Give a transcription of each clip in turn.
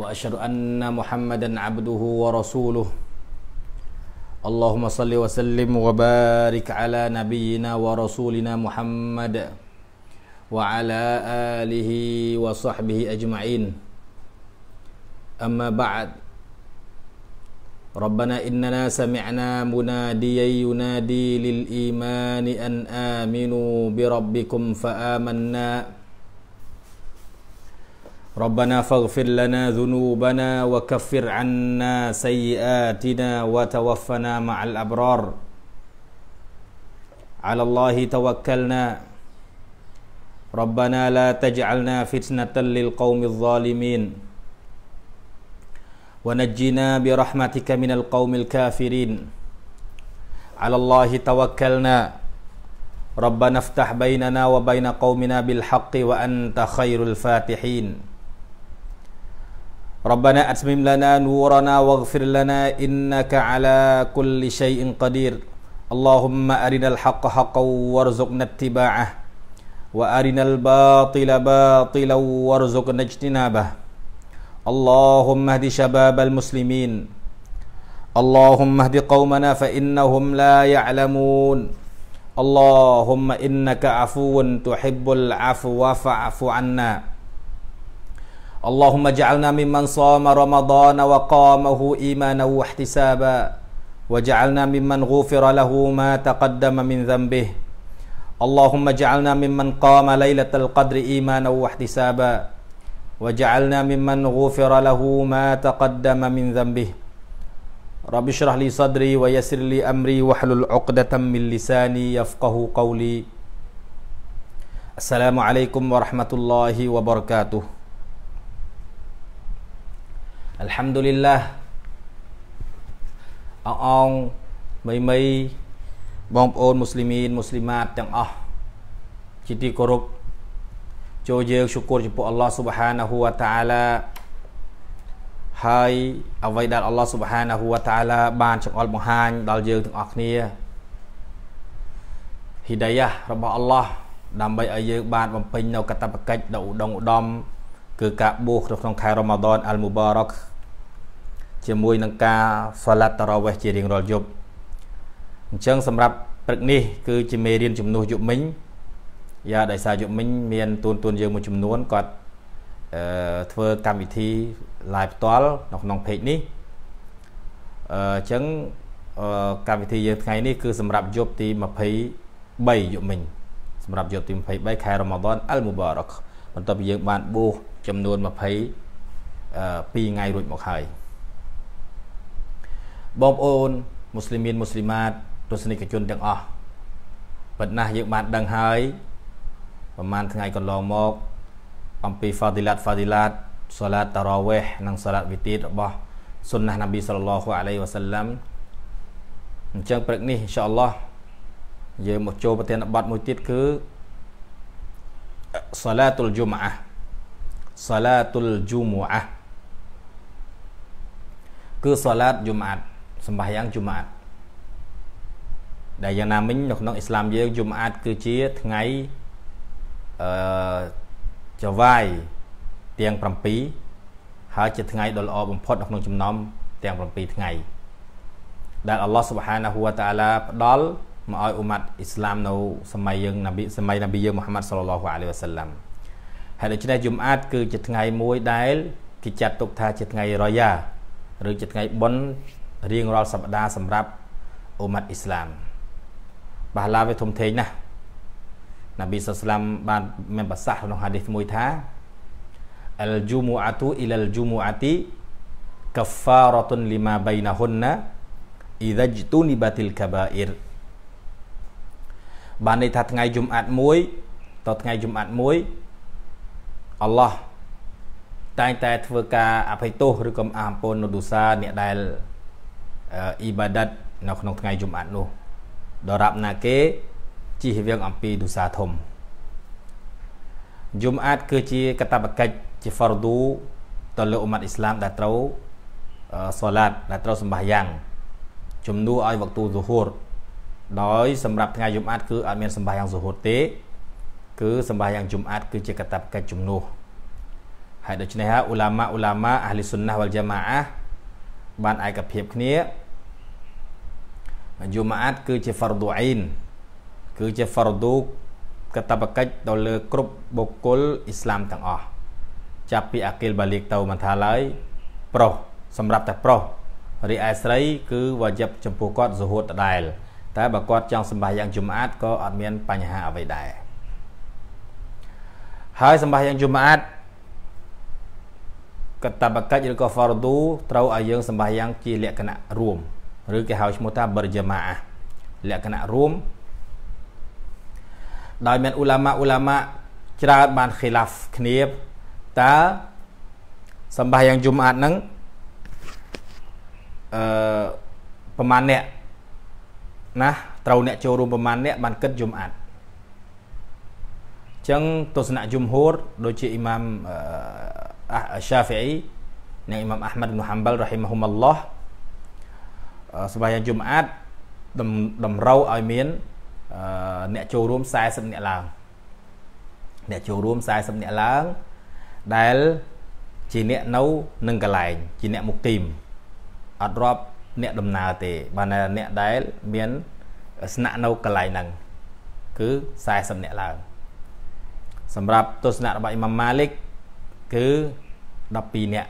واشهد ان محمدا عبده ورسوله اللهم صل وسلم وبارك على نبينا ورسولنا محمد وعلى اله وصحبه اجمعين اما بعد ربنا إننا سمعنا مناديا ينادي للإيمان أن آمنوا بربكم فآمنا ربنا فاغفر لنا ذنوبنا وكفر عنا سيئاتنا وتوفنا مع الأبرار على الله توكلنا ربنا لا تجعلنا فتنة للقوم الظالمين ونجنا برحمتك من القوم الكافرين على الله توكلنا ربنا افتح بيننا وبين قومنا بالحق وأنت خير الفاتحين ربنا أتمم لنا نورنا واغفر لنا إنك على كل شيء قدير اللهم أرنا الحق حقا وارزقنا اتباعه وأرنا الباطل باطلا وارزقنا اجتنابه اللهم اهد شباب المسلمين اللهم اهد قومنا فإنهم لا يعلمون اللهم إنك عفو تحب العفو فاعف عنا اللهم اجعلنا ممن صام رمضان وقامه إيمانا واحتسابا وجعلنا ممن غفر له ما تقدم من ذنبه اللهم اجعلنا ممن قام ليلة القدر إيمانا واحتسابا وجعلنا ممن غفر له ما تقدم من ذنبه رب اشرح لي صدري ويسر لي أمري واحلل عقدة من لساني يفقه قولي السلام عليكم ورحمة الله وبركاته អัลហាំឌូលីឡាអងអងមីមីបងប្អូនមូស្លីមីនមូស្លីម៉ាតទាំងអស់ជាទីគោរពចូលយើងសុគរចំពោះអល់ឡោះស៊ុបហានាហ៊ូវតាអាឡាហើយអ្វីដែលអល់ឡោះស៊ុបហានាហ៊ូវតាអាឡាបានចង្អុលបង្ហាញ ដល់យើងទាំងអស់គ្នាហ៊ីដាយ៉ារបស់អល់ឡោះដើម្បីឲ្យយើងបានបំពេញនៅកតបកិច្ចដ៏ឧត្តមឧត្តមគឺការបួសក្នុងខែរ៉ូម៉ាដនអលមូបារ៉ាក់ជាមួយនឹងការសាឡាត់តារ៉ាវេះជារៀងរាល់យប់អញ្ចឹងសម្រាប់ព្រឹកនេះ គឺជាមេរៀនជំនួសយប់មិញយ៉ាដោយសារយប់មិញមានទួនទួនយើងមួយចំនួនគាត់អឺធ្វើកម្មវិធី live ផ្ទាល់នៅក្នុង page នេះអញ្ចឹងកម្មវិធីយើងថ្ងៃនេះគឺសម្រាប់យប់ទី23យប់មិញសម្រាប់យប់ទី23ខែរ៉ាម៉ាឌនអលមូបារ៉ាកបន្ទាប់ពីយើង បានបួសចំនួន20 2ថ្ងៃរួចមកហើយបងប្អូនមូស្លីមៀនមូស្លីម៉ាតទស្សនិកជនទាំងអស់ប៉ុន្តែយើងបានដឹងហើយប្រហែលថ្ងៃកន្លងមកអំពី Fadilat Fadilat សាឡាតតារ៉ាវេហ៍និងសាឡាតវិទីតរបស់សុនណះណាប៊ីសល្លឡោះអាឡៃវ៉ាសាឡាំអញ្ចឹងព្រឹកនេះអ៊ីនសាអល់ឡោះយើងមកចូលប្រធានបទមួយទៀតគឺសាឡាតុលជុំអាសាឡាតុលជុំអាគឺសាឡាតជុំអា sembahyang Jumat ដែលយ៉ាងណាមិញនៅក្នុងអ៊ីស្លាមយើងយមអាតគឺជាថ្ងៃអឺចវាយទាំង7ហើយជាថ្ងៃដ៏ល្អបំផុតនៅក្នុងចំណោមទាំង7ថ្ងៃដែលអល់ឡោះស៊ុបហានាហ៊ូវតាឡាផ្ដល់មកឲ្យអ៊ុម៉ាត់អ៊ីស្លាមនៅសម័យយើងណាប៊ីសម័យណាប៊ីយើងមូហាម៉ាត់សល្លឡោះអាឡៃវ៉ាសាឡាំហើយដូច្នេះយមអាត គឺជាថ្ងៃមួយដែលគេចាត់ទុកថាជាថ្ងៃរយ៉ាឬជាថ្ងៃបុណ្យរៀងរាល់សប្តាហ៍សម្រាប់អ៊ូម៉ាត់អ៊ីស្លាមបាឡាវាធំធេងណាស់ណាប៊ីសុសឡាមបានមានប្រសាសន៍ក្នុងហាឌីសមួយថាអលជូមូអាទូអ៊ីលលជូមូអាទីកាហ្វារ៉តុនលីម៉ាបៃណាហ៊ុនណាអ៊ីដាជទូនីបាទីលកាបាអ៊ីរបានន័យថាថ្ងៃជុំអាត់មួយតថ្ងៃជុំអាត់មួយអល់ឡោះតែងតែធ្វើការអភ័យទោសឬកំអាអំពើនុឌូសាអ្នកដែលអ៊ីបាដាតនៅក្នុងថ្ងៃជុំអាត់នោះដរាបណាគេជិះវៀងអំពីទុសាធំយមអាតគឺជាកតបកិច្ចជា fardu ទៅលើអ៊ុម៉ាត់អ៊ីស្លាមដែលត្រូវសូឡាតដែលត្រូវសម្បាយ៉ាងជំនួសឲ្យវកទូស៊ូហូរដោយសម្រាប់ថ្ងៃយមអាតគឺអត់មានសម្បាយ៉ាងស៊ូហូរទេគឺសម្បាយ៉ាងយមអាតគឺជាកតបកិច្ចជំនួសហើយដូច្នេះហើយឧឡាម៉ាឧឡាម៉ាអាហ្លីសុនណះវលជាម៉ាអាបានឯកភាពគ្នាយូម៉ាតគឺជាហ្វារដូអ៊ីនគឺជាហ្វារដូកតបកិច្ចដល់លើគ្រប់បុគ្គលអ៊ីស្លាមទាំងអស់ចាប់ពីអាគិលបាលីកទៅមិនថាឡើយប្រុសសម្រាប់តែប្រុសរីឯស្រីគឺវ៉ាយិបចំពោះគាត់សុហួតដដែលតែបើគាត់ចង់សម្បាសយ៉ាងជុំអាតក៏អត់មានបញ្ហាអ្វីដែរហើយសម្បាសយ៉ាងជុំអាតកតបកិច្ចឬក៏ហ្វារដូត្រូវឲ្យយើងសម្បាសយ៉ាងជាលក្ខណៈរួមឬគេហៅឈ្មោះថាបរិយាម៉ាលក្ខណៈរួមដោយមានឧឡាម៉ាឧឡាម៉ាច្រើនបានខិលាហ្វគ្នាតើសម្បាយ៉ាងយមអាតហ្នឹងអឺប្រហែលអ្នកណាត្រូវអ្នកចូលរួមប្រហែលអ្នកបានគិតយមអាតចឹងទស្សនៈយមហូរដូចជាអ៊ីម៉ាមអ៊ីសាហ្វីនិងអ៊ីម៉ាមអាហ្មាត់ប៊ុនហាំបលរ៉ហ៊ីមហ៊ុមអល់ឡោះស្បែកយំអាត់តម្រូវឲ្យមានអ្នកចូលរួម40អ្នកឡើង អ្នកចូលរួម40អ្នកឡើង ដែលជាអ្នកនៅនឹងកន្លែងជាអ្នកមុខទីមអត់រាប់អ្នកដំណើរទេ បានតែអ្នកដែលមានស្នាក់នៅកន្លែងហ្នឹងគឺ40អ្នកឡើង សម្រាប់ទស្សនៈរបស់អ៊ីម៉ាមម៉ាលិក គឺ12អ្នក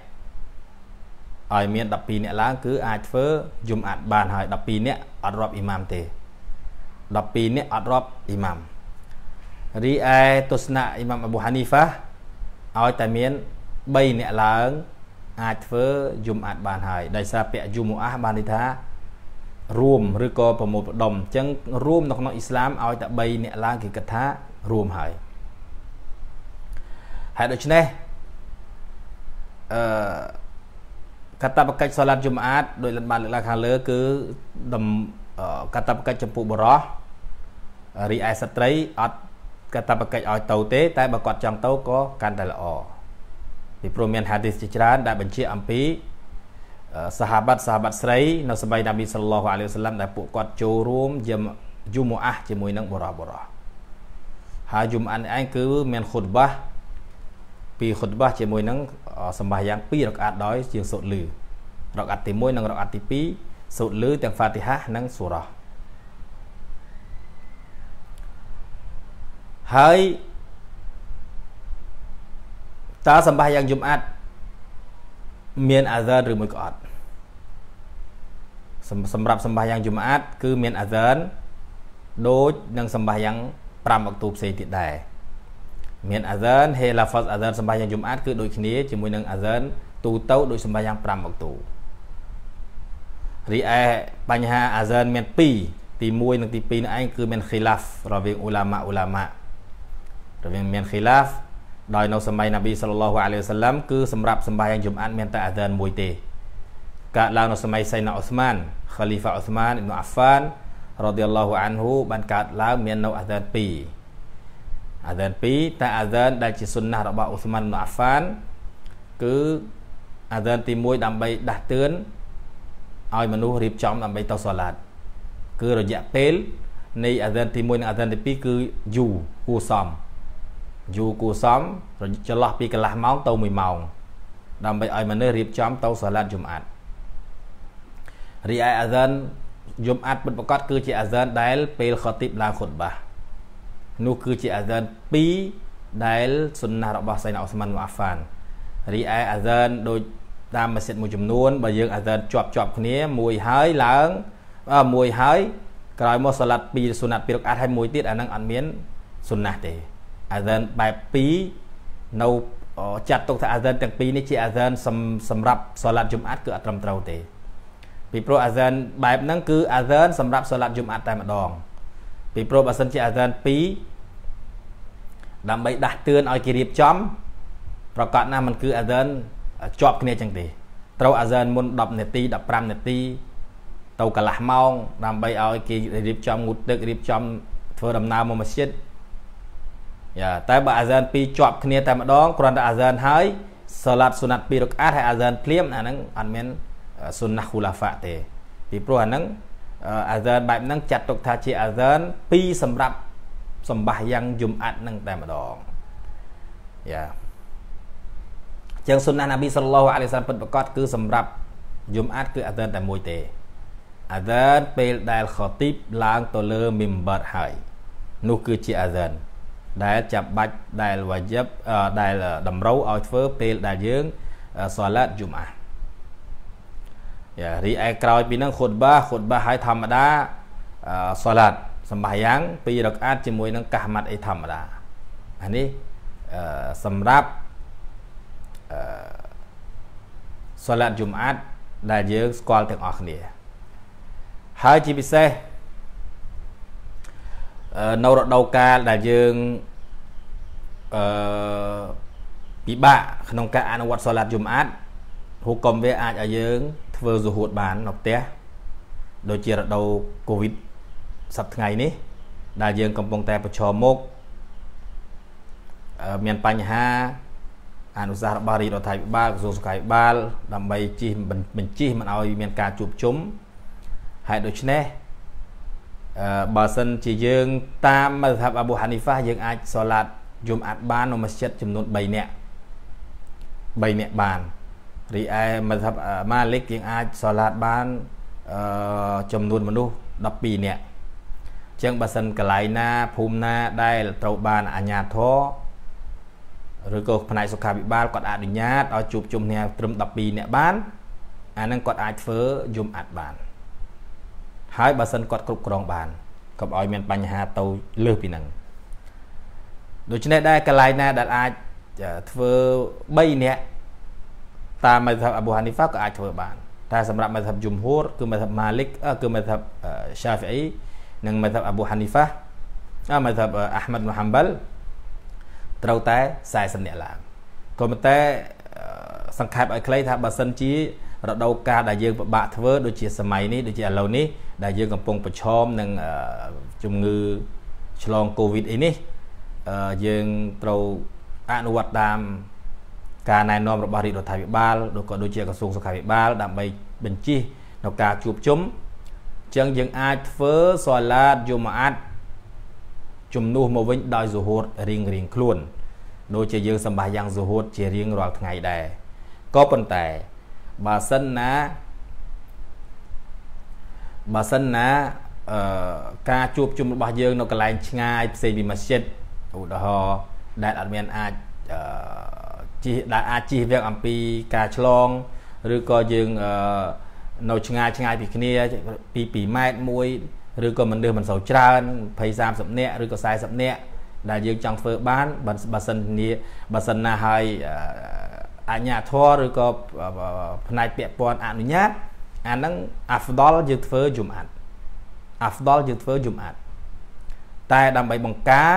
ឲ្យមាន12អ្នកឡើងគឺអាចធ្វើយំអាត់បានហើយ12អ្នកអត់រាប់អ៊ីម៉ាមទេ12អ្នកអត់រាប់អ៊ីម៉ាមរីឯទស្សនៈអ៊ីម៉ាមអប៊ូហានីហ្វាឲ្យតែមាន3អ្នកឡើងអាចធ្វើយំអាត់បានហើយដោយសារពាក្យយមអាសបានន័យថា រួមឬក៏ប្រមូលផ្ដុំអញ្ចឹង រួមនៅក្នុងអ៊ីស្លាមឲ្យតែ3អ្នកឡើងគេគិតថារួមហើយហើយដូច្នេះអឺកតបកិច្ចសាឡាត់យមអាតដោយលិនបានលើកឡើងខាងលើគឺកតបកិច្ចចំពោះបរោះរីឯស្ត្រីអត់កតបកិច្ចឲ្យទៅទេតែបើគាត់ចង់ទៅក៏កាន់តែល្អពីព្រោះមានហាឌីសជាច្រើនដែលបញ្ជាក់អំពីសហបាត់សហបាត់ស្រីនៅសម័យនប៊ីសល្លោះអាឡៃវសាឡាំដែលពួកគាត់ចូលរួមយមយមអាស់ជាមួយនឹងបរោះបរោះហើយយមអានឯងគឺមានខុតបាពីខុតបាជាមួយនឹងសម្បាយ៉ាង2រកអាត់ដោយជាងសូត្រលឺរកអាត់ទី1និងរកអាត់ទី2សូត្រលឺទាំងហ្វាទីហានិងសូរ៉ាហើយតើសម្បាយ៉ាងយំអាត់មានអាហ្សានឬមួយក៏អត់សម្រាប់សម្បាយ៉ាងយំអាត់គឺមានអាហ្សានដូចនឹងសម្បាយ៉ាង5អកទូផ្សេងទៀតដែរមានអាហ្សនហេឡាហ្វាសអាហ្សនសម្បាយ៉ាងយំអាតគឺដូចគ្នាជាមួយនឹងអាហ្សនទូទៅដូចសម្បាយ៉ាង5មកទូរីឯបញ្ហាអាហ្សនមាន2ទី1និងទី2នោះឯងគឺមាន khilaf រវាងឧឡាម៉ាឧឡាម៉ារវាងមាន khilaf ដោយនៅសម័យនប៊ីសល្លឡោះអាឡៃវសាឡាំគឺសម្រាប់សម្បាយ៉ាងយំអាតមានតែអាហ្សនមួយទេកើតឡើងនៅសម័យសៃណាអូស្មាន Khalifa អូស្មានអ៊ីប្នុអាហ្វានរ៉ាឌីយ៉ាឡោះអានហ៊ូបានកើតឡើងមាននៅអាហ្សន2អាដាន2តែអាដានដែលជាសុនណះរបស់អ៊ូស្មានអ៊ុនអាហ្វាន គឺអាដានទី1ដើម្បីដាស់តឿនឲ្យមនុស្សរៀបចំដើម្បីទៅសាឡាតគឺរយៈពេលនៃអាដានទី1និងអាដានទី2គឺយូរគួសមយូរគួសមចន្លោះពីកន្លះម៉ោងទៅ1ម៉ោង ដើម្បីឲ្យមនុស្សរៀបចំទៅសាឡាត់យមអាត់រីឯអាហ្សានយមអាត់ពិតប្រាកដគឺជាអាហ្សានដែលពេលខទីបឡើងខុតបានោះគឺជាអាហ្សាន2ដែលសុនណះរបស់សៃណាអូស្មានម៉ាហ្វានរីឯអាហ្សានដូចតាមម៉ាស៊ីតមួយចំនួនបើយើងអាហ្សានជាប់ជាប់គ្នា មួយហើយឡើងមួយហើយ ក្រោយមកសាឡាត់2សុណាត់2រកអាត់ហើយមួយទៀតអានឹងអត់មានសុណាត់ទេអាហ្សានបែប2នៅចាត់ទុកថាអាហ្សានទាំងពីរនេះជាអាហ្សានសម្រាប់សាឡាត់ជុំអាត់គឺអត់ត្រឹមត្រូវទេពីព្រោះអាហ្សានបែបហ្នឹងគឺអាហ្សានសម្រាប់សាឡាត់យមអាត់តែម្ដង ពីព្រោះបើសិនជាអាហ្សាន2ដើម្បីដាស់តឿនឲ្យគេរៀបចំ ប្រកាសណាមិនគឺអាស៊ានជាប់គ្នាចឹងទេត្រូវអាស៊ានមុន10នាទី15នាទី ទៅកន្លះម៉ោងដើម្បីឲ្យគេរៀបចំងូតទឹករៀបចំធ្វើដំណើរមកមស្ជីតយ៉ាតែបើអាស៊ាន2ជាប់គ្នាតែម្ដងគ្រាន់តែអាស៊ានហើយសាឡាត់សុណាត់2រកអាតហើយអាស៊ានភ្លាមអាហ្នឹងអត់មានសុណាហ៊ូឡាហ្វាទេ ពីព្រោះអាហ្នឹងអាស៊ានបែបហ្នឹងចាត់ទុកថាជាអាស៊ាន2សម្រាប់សម្បាសយ៉ាងយំអាត់នឹងតែម្ដងយ៉ាចឹងសុនណាណាប៊ីសល្លោះអាឡៃសាឡាមពិតប្រកបគឺសម្រាប់យំអាត់គឺអាដានតែមួយទេអាដានពេលដែលខទីបឡើងទៅលើមីមបាត់ហើយនោះគឺជាអាដានដែលចាំបាច់ដែលវ៉ាយិបដែលតម្រូវឲ្យធ្វើពេលដែលយើងសាឡាត់យំអាត់យ៉ារីឯក្រោយពីហ្នឹងខុតបាខុតបាឲ្យធម្មតាសាឡាត់សម្បាយ៉ាងពីរកអាតជាមួយនឹងកាសម៉ាត់អីធម្មតាអានេះសម្រាប់អឺសាឡាត់យមអាតដែលយើង ស្គាល់ទាំងអស់គ្នាហើយជាពិសេសនៅរដូវកាលដែលយើងអឺពិបាកក្នុងការអនុវត្តសាឡាត់យមអាត ហូកុំវាអាចឲ្យយើង ធ្វើសុហួតបាននៅផ្ទះដូចជារដូវកូវីដសប្តាហ៍នេះដែលយើងកំពុងតែប្រឈមមុខមានបញ្ហាអនុសាសន៍របស់រាជរដ្ឋាភិបាលក្រសួងសុខាភិបាល ដើម្បីជិះបញ្ជិះមិនឲ្យ មានការជួបជុំហើយដូច្នេះអឺបើសិនជាយើង តាមមធ្យមអប៊ូហានីហ្វាយើងអាចសឡាត់យមអាត់បាននៅមស្ជិតចំនួន3នាក់3នាក់បានរីឯមធ្យមម៉ាលិកយើងអាចសឡាត់បានអឺចំនួនមនុស្ស12នាក់ចឹងបើសិនកន្លែងណាភូមិណាដែលត្រូវបានអាជ្ញាធរឬក៏ផ្នែកសុខាភិបាលគាត់អនុញ្ញាតឲ្យជួបជុំគ្នាត្រឹម12នាក់បាន អានឹងគាត់អាចធ្វើយំអាត់បាន ហើយបើសិនគាត់គ្រប់គ្រងបានកុំឲ្យមានបញ្ហាទៅលើសពីនឹងដូច្នេះដែរកន្លែងណាដែលអាចធ្វើ3នាក់តាមមេធាបអប៊ូហានីហ្វាក៏អាចធ្វើបានតែសម្រាប់មេធាបយំហួរគឺមេធាបម៉ាលិកគឺមេធាបសាហ្វីអ៊ីនិង mazhab Abu Hanifah អា mazhab Ahmad bin Hanbal ត្រូវតែ40នាក់ឡើងក៏ប៉ុន្តែសង្ខេបឲ្យខ្លីថាបើសិនជា រដូវកាលដែលយើងពិបាកធ្វើ ដូចជា សម័យនេះដូចជាឥឡូវនេះដែលយើងកំពុងប្រឈមនឹងជំងឺឆ្លង Covid អីនេះយើងត្រូវអនុវត្តតាមការណែនាំរបស់រាជរដ្ឋាភិបាលឬក៏ដូចជាក្រសួងសុខាភិបាលដើម្បីបញ្ជិះនៅការជួបជុំចឹងយើងអាចធ្វើសាឡាតយមអាត់ជំនួសមកវិញដោយសុហួតរៀងរៀងខ្លួនដូចជាយើងសម្បាយ៉ាងសុហួតជារៀងរាល់ថ្ងៃដែរក៏ប៉ុន្តែបើសិនណាបើសិនណាអឺការជួបជុំរបស់យើងនៅកន្លែង ឆ្ងាយផ្សេងពីមស្ជីតឧទាហរណ៍ដែលអត់មានអាចអឺជិះដែលអាចជិះវាំងអំពីការឆ្លងឬក៏យើងអឺនៅឆ្ងាយឆ្ងាយពីគ្នា ពី2ម៉ែត្រមួយឬក៏មនុស្សមិនសូវច្រើន20 30នាក់ឬក៏40នាក់ដែលយើងចង់ធ្វើបានបើសិននាបើសិនណាឲ្យអញ្ញាធរឬក៏ផ្នែកពាក់ព័ន្ធអនុញ្ញាតអាហ្នឹងអាហ្វដលយើងធ្វើយំអាត់អាហ្វដលយើងធ្វើយំអាត់តែដើម្បីបង្ការ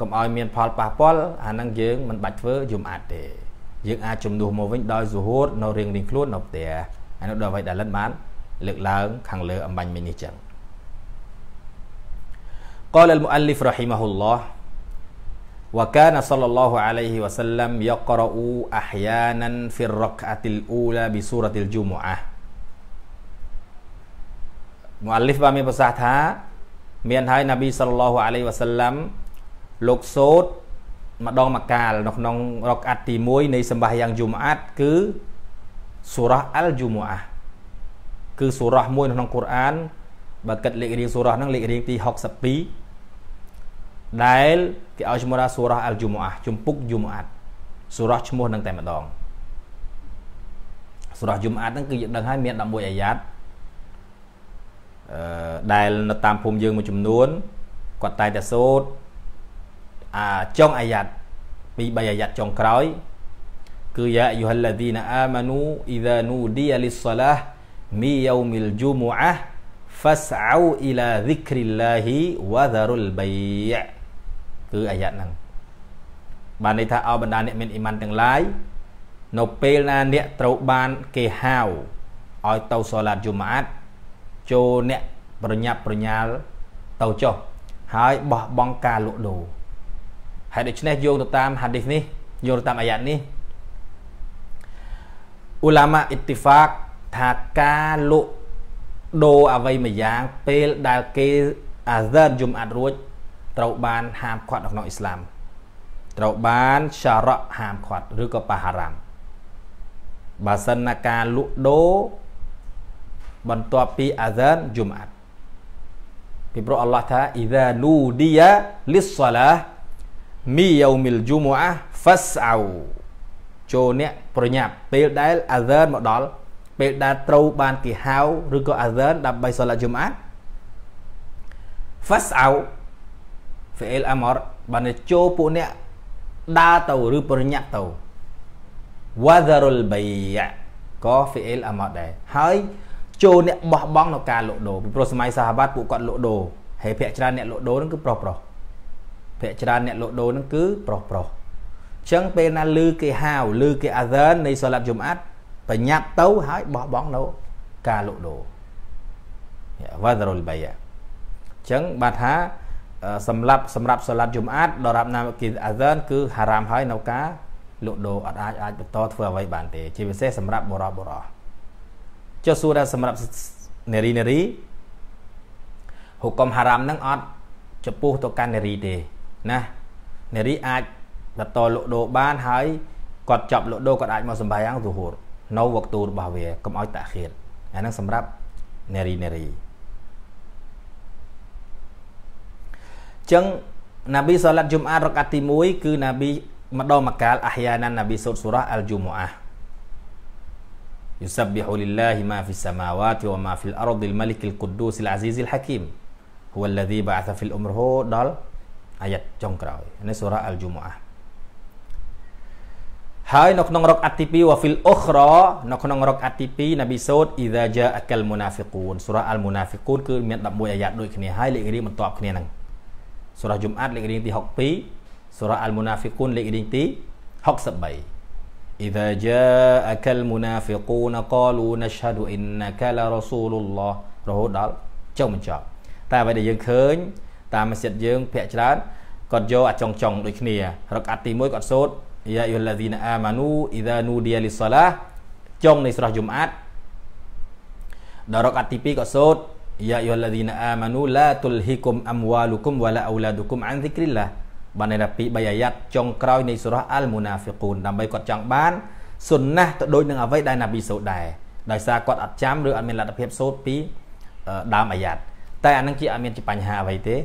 កុំឲ្យមានផលប៉ះពាល់អាហ្នឹងយើងមិនបាច់ធ្វើយំអាត់ទេយើងអាចជំនួសមកវិញដោយសុហួតនៅរៀងៗខ្លួននៅផ្ទះអានោះដល់អ្វីដែលលិនបានលើកឡើង ខាងលើអំបញ្ញមិញនេះចឹង قال المؤلف رحمه الله وكان صلى الله عليه وسلم يقرأ أحيانا في الركعة الأولى بسورة الجمعة មូអាលីហ្វបានមានប្រសាសន៍ថាមានហើយណាប៊ីសល្លឡោះអាឡៃវ៉ាសាឡាំលោកសូត្រម្ដងមួយកាលនៅក្នុង រកអាត់ទី1នៃសម្បាយ៉ាងយូមអាត់គឺសូរ៉ាអលយូមូអាគឺសូរ៉ាមួយនៅក្នុងកូរ៉ានបើគិតលេខរៀងសូរ៉ាហ្នឹងលេខរៀងទី62ដែលគេឲ្យឈ្មោះថាសូរ៉ាអលយូមូអាជំពូកយូមូអាតសូរ៉ាឈ្មោះនឹងតែម្ដងសូរ៉ាយូមូអាតហ្នឹងគឺយើងដឹងហើយមាន11អាយ៉ាត់អឺដែលនៅតាមភូមិយើងមួយចំនួនគាត់តែតែសូត្រអាចុងអាយ៉ាត់ពី3អាយ៉ាត់ចុងក្រោយគឺយ៉ាអាយុហលឡាឌីណាអាម៉ានូអ៊ីដានូឌីយ៉ាលីសឡាមីយូមីលជូមូអាហ្វាសអៅអ៊ីឡាឌីគ្រីឡាហ៊ីវ៉ាដារុលបីយ៉ាគឺអាយ៉ាហ្នឹងបានន័យថាអោបណ្ដាអ្នកមានអ៊ីម៉ានទាំងឡាយនៅពេលណាអ្នកត្រូវបានគេហៅឲ្យទៅសូឡាតយូម៉ាតចូលអ្នកប្រញាប់ប្រញាល់ទៅចុះហើយបោះបង់ការលក់ដូរហើយដូច្នេះយោងទៅតាម ហាឌីសនេះយោងទៅតាមអាយ៉ាតនេះឧឡាម៉ាអ៊ីតិហ្វាកថាការលក់ដូរអ្វីមួយយ៉ាងពេលដែលគេអាហ្សានយំអាត់រួចត្រូវបានហាមឃាត់នៅក្នុងអ៊ីស្លាមត្រូវបានសារ៉ាហាមឃាត់ឬក៏បាហារ៉ាមបើសិនណាការលក់ដូរបន្ទាប់ពីអាហ្សានយំអាត់ពីព្រោះអល់ឡោះថាអ៊ីដានូឌីយ៉ាលិសសាឡាមីយូមីលជុមអាហ្វាសអោចូលអ្នកប្រញាប់ពេលដែល azan មកដល់ពេលដែលត្រូវបានគេហៅឬក៏ azan ដើម្បីសាឡាជុំអា fas'au fi'il amr បានចូលពួកអ្នកដើរទៅឬប្រញាប់ទៅ wadharul bay' ក៏ fi'il amr ដែរហើយចូលអ្នកបោះបង់នៅការលក់ដូរពីព្រោះសម័យសាហាវ័តពួកគាត់ លក់ដូរហើយភាគច្រើនអ្នកលក់ដូរហ្នឹងគឺប្រុសប្រុសភាគច្រើនអ្នកលក់ដូរហ្នឹងគឺប្រុសប្រុសចឹងពេលណាឮគេហៅឮគេអាហ្សាននៃសាឡាត់យមអាត់ប្រញាប់ទៅហើយបោះបង់នៅការលក់ដូរវ៉ាដរុលបាយអញ្ចឹងបាទថាសម្រាប់សម្រាប់សាឡាត់យមអាត់ដរាបណាគេអាហ្សានគឺហារ៉ាមហើយ នៅការលក់ដូរអត់អាចអាចបន្តធ្វើអ្វីបានទេ ជាពិសេសសម្រាប់បរោះបរោះចុះសួរថាសម្រាប់នារីនារីហុកុំហារ៉ាមនឹងអត់ចំពោះទៅកាន់នារីទេណានារីអាចដែលតលក់ដូរបានហើយគាត់ចប់លក់ដូរគាត់អាចមកសម្បែងទូហូតនៅវកទូរបស់វាកុំឲ្យតាក់ខៀតអាហ្នឹងសម្រាប់នារីនារីចឹងណាប៊ីសាឡាត់ជុំអារកអាទី1គឺណាប៊ីម្ដងមកកាលអាហយ៉ាណាណាប៊ីសូតសូរ៉ាអលជុមអាយូសាប៊ីហ៊ូលីឡាហ៊ីម៉ាហ្វីសាម៉ាវ៉ាទីវ៉ាម៉ាហ្វីលអារឌីលម៉ាលីកលកុដូសលអាស៊ីសលហាគីមហ៊ូវលឡាឌីបាអសហ្វីលអ៊ុមរហូដល់អាយ៉ាត់ចុងក្រោយនេះសូរ៉ាអលជុមអាហើយនៅក្នុងរកអតិ2វ៉ាហ្វីលអ៊ុខរនៅក្នុងរកអតិ2ណាប៊ីសូតអ៊ីដាជាអកលមូណាហ្វីកូនសូរ៉ាអលមូណាហ្វីកូនគឺមាន11អាយ៉ាដូចគ្នាហើយលេខរៀងបន្ទាប់គ្នាហ្នឹងសូរ៉ាជុំអាត់លេខរៀងទី62សូរ៉ាអលមូណាហ្វីកូនលេខរៀងទី63 إذا جاءك المنافقون قالوا نشهد إنك لرسول الله រហូតដល់ចុងបញ្ចប់តែអ្វីដែលយើងឃើញ តាមមស្ជិតយើងភាកច្រើនគាត់យកអាចុងចុងដូចគ្នារកអាត់ទី1គាត់សូត្រយ៉ាអ៊ីឡាស៊ីណាអាម៉ានូអ៊ីដានូឌីយ៉ាលីសាឡាចុងនៃស្រះយមអាត់ដល់រកអាត់ទី2គាត់សូត្រយ៉ាអ៊ីឡាស៊ីណាអាម៉ានូឡាតុលហ៊ីគុមអាំវ៉ាលុគុមវ៉ាឡាអូឡាឌុគុមអានហ្សិគ្រីឡាបានន័យថាពី3អាយ៉ាត់ចុងក្រោយនៃស្រះអាល់មូណាហ្វីកូនដើម្បីគាត់ចង់បានសុនណាស់ទៅដូចនឹងអ្វីដែលណាប៊ីសូត្រដែរដោយសារគាត់អត់ចាំឬអត់មានលទ្ធភាពសូត្រពីដើមអាយ៉ាត់តែអានឹងជាអត់មានជាបញ្ហាអ្វីទេ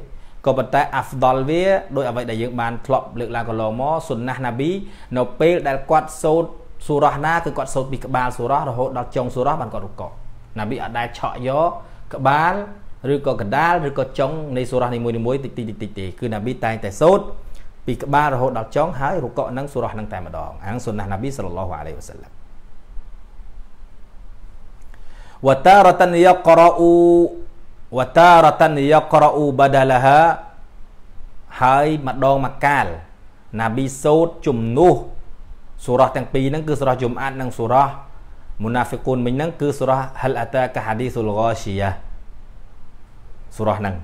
ក៏ប៉ុន្តែអាហ្វដលវាដោយអ្វីដែលយើងបានធ្លាប់លើកឡើងកន្លងមកសុនណះណាប៊ីនៅពេលដែលគាត់សូត្រសូរ៉ះណាគឺគាត់ សូត្រពីក្បាលសូរ៉ះរហូតដល់ចុងសូរ៉ះបានគាត់រុកកណាប៊ីអត់ដែលឆក់យកក្បាលឬក៏កដាលឬក៏ចុងនៃសូរ៉ះនីមួយៗតិចតិចតិចទេគឺណាប៊ីតែងតែសូត្រពីក្បាលរហូតដល់ចុងហើយរុកកនឹងសូរ៉ះនឹងតែម្ដងអានសុនណះណាប៊ីសល្លឡោះអាឡៃវ៉ាសាឡាមវតារតានយ៉ាករ៉ូវតារតនយក្រអ៊ូបដាលហាហើយម្ដងមកកាលណាប៊ីសូតជំនួសសូរ៉ាទាំងពីរហ្នឹងគឺសូរ៉ាជុំអាត់និងសូរ៉ាមូណាហ្វិកូនមិញហ្នឹងគឺសូរ៉ាហលអាតាកាហាឌីសុលហ្គោស៊ីយ៉ាសូរ៉ាហ្នឹង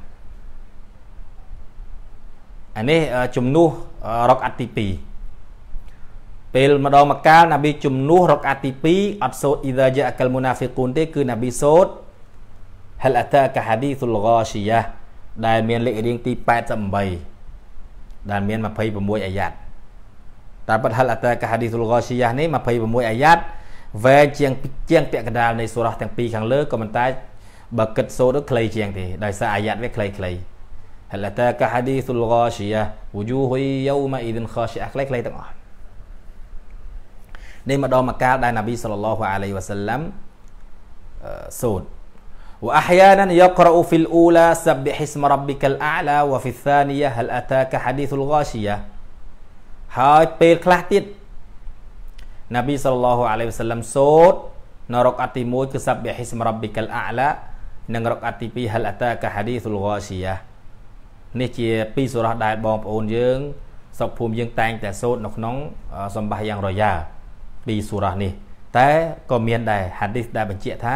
អានេះជំនួសរកអាត់ទី2ពេលម្ដងមកកាលណាប៊ីជំនួសរកអាត់ទី2អត់សូតអ៊ីដាយ៉ាអកលមូណាហ្វិកូនទេគឺណាប៊ីសូតហលអតាកហាឌីសុលហ្គាស៊ីយ៉ាដែលមានលេខរៀងទី88ដែលមាន26អាយ៉ាត់តែបិទហលអតាកហាឌីសុលហ្គាស៊ីយ៉ានេះ26អាយ៉ាត់វែងជាងជាងពាក់កណ្ដាលនៃសូរ៉ាទាំងពីរខាងលើក៏ប៉ុន្តែបើគិតសូត្រទៅខ្លីជាងទេដោយសារអាយ៉ាត់វាខ្លីខ្លីហលតាកហាឌីសុលហ្គាស៊ីយ៉ាវូជូហ៊ុយយូម៉ៃឌិនខាស៊ីអាខ្លីខ្លីទាំងអស់នេះម្ដងមកកាលដែលនប៊ីសល្លឡោះអាឡៃវ៉ាសាឡាំសូត្រ وأحيانا يقرأ في الأولى سبح اسم ربك الأعلى وفي الثانية هل أتاك حديث الغاشية ហើយពេលខ្លះទៀតនប៊ីសល្លោះអាឡៃវសាឡាំសូត្រនៅរកអទី1គឺសបិហ៊ីសមរប៊ីកលអាឡានិងរកអទី2ហលអតាកាហាឌីសុលហ្គាស៊ីយ៉ានេះជាពីរសូរ៉ះដែលបងប្អូនយើងស្រុកភូមិយើងតែងតែសូត្រនៅក្នុងសម្បាសយ៉ាងរយ៉ាពីរសូរ៉ះនេះ តែក៏មានដែរហាឌីសដែលបញ្ជាក់ថា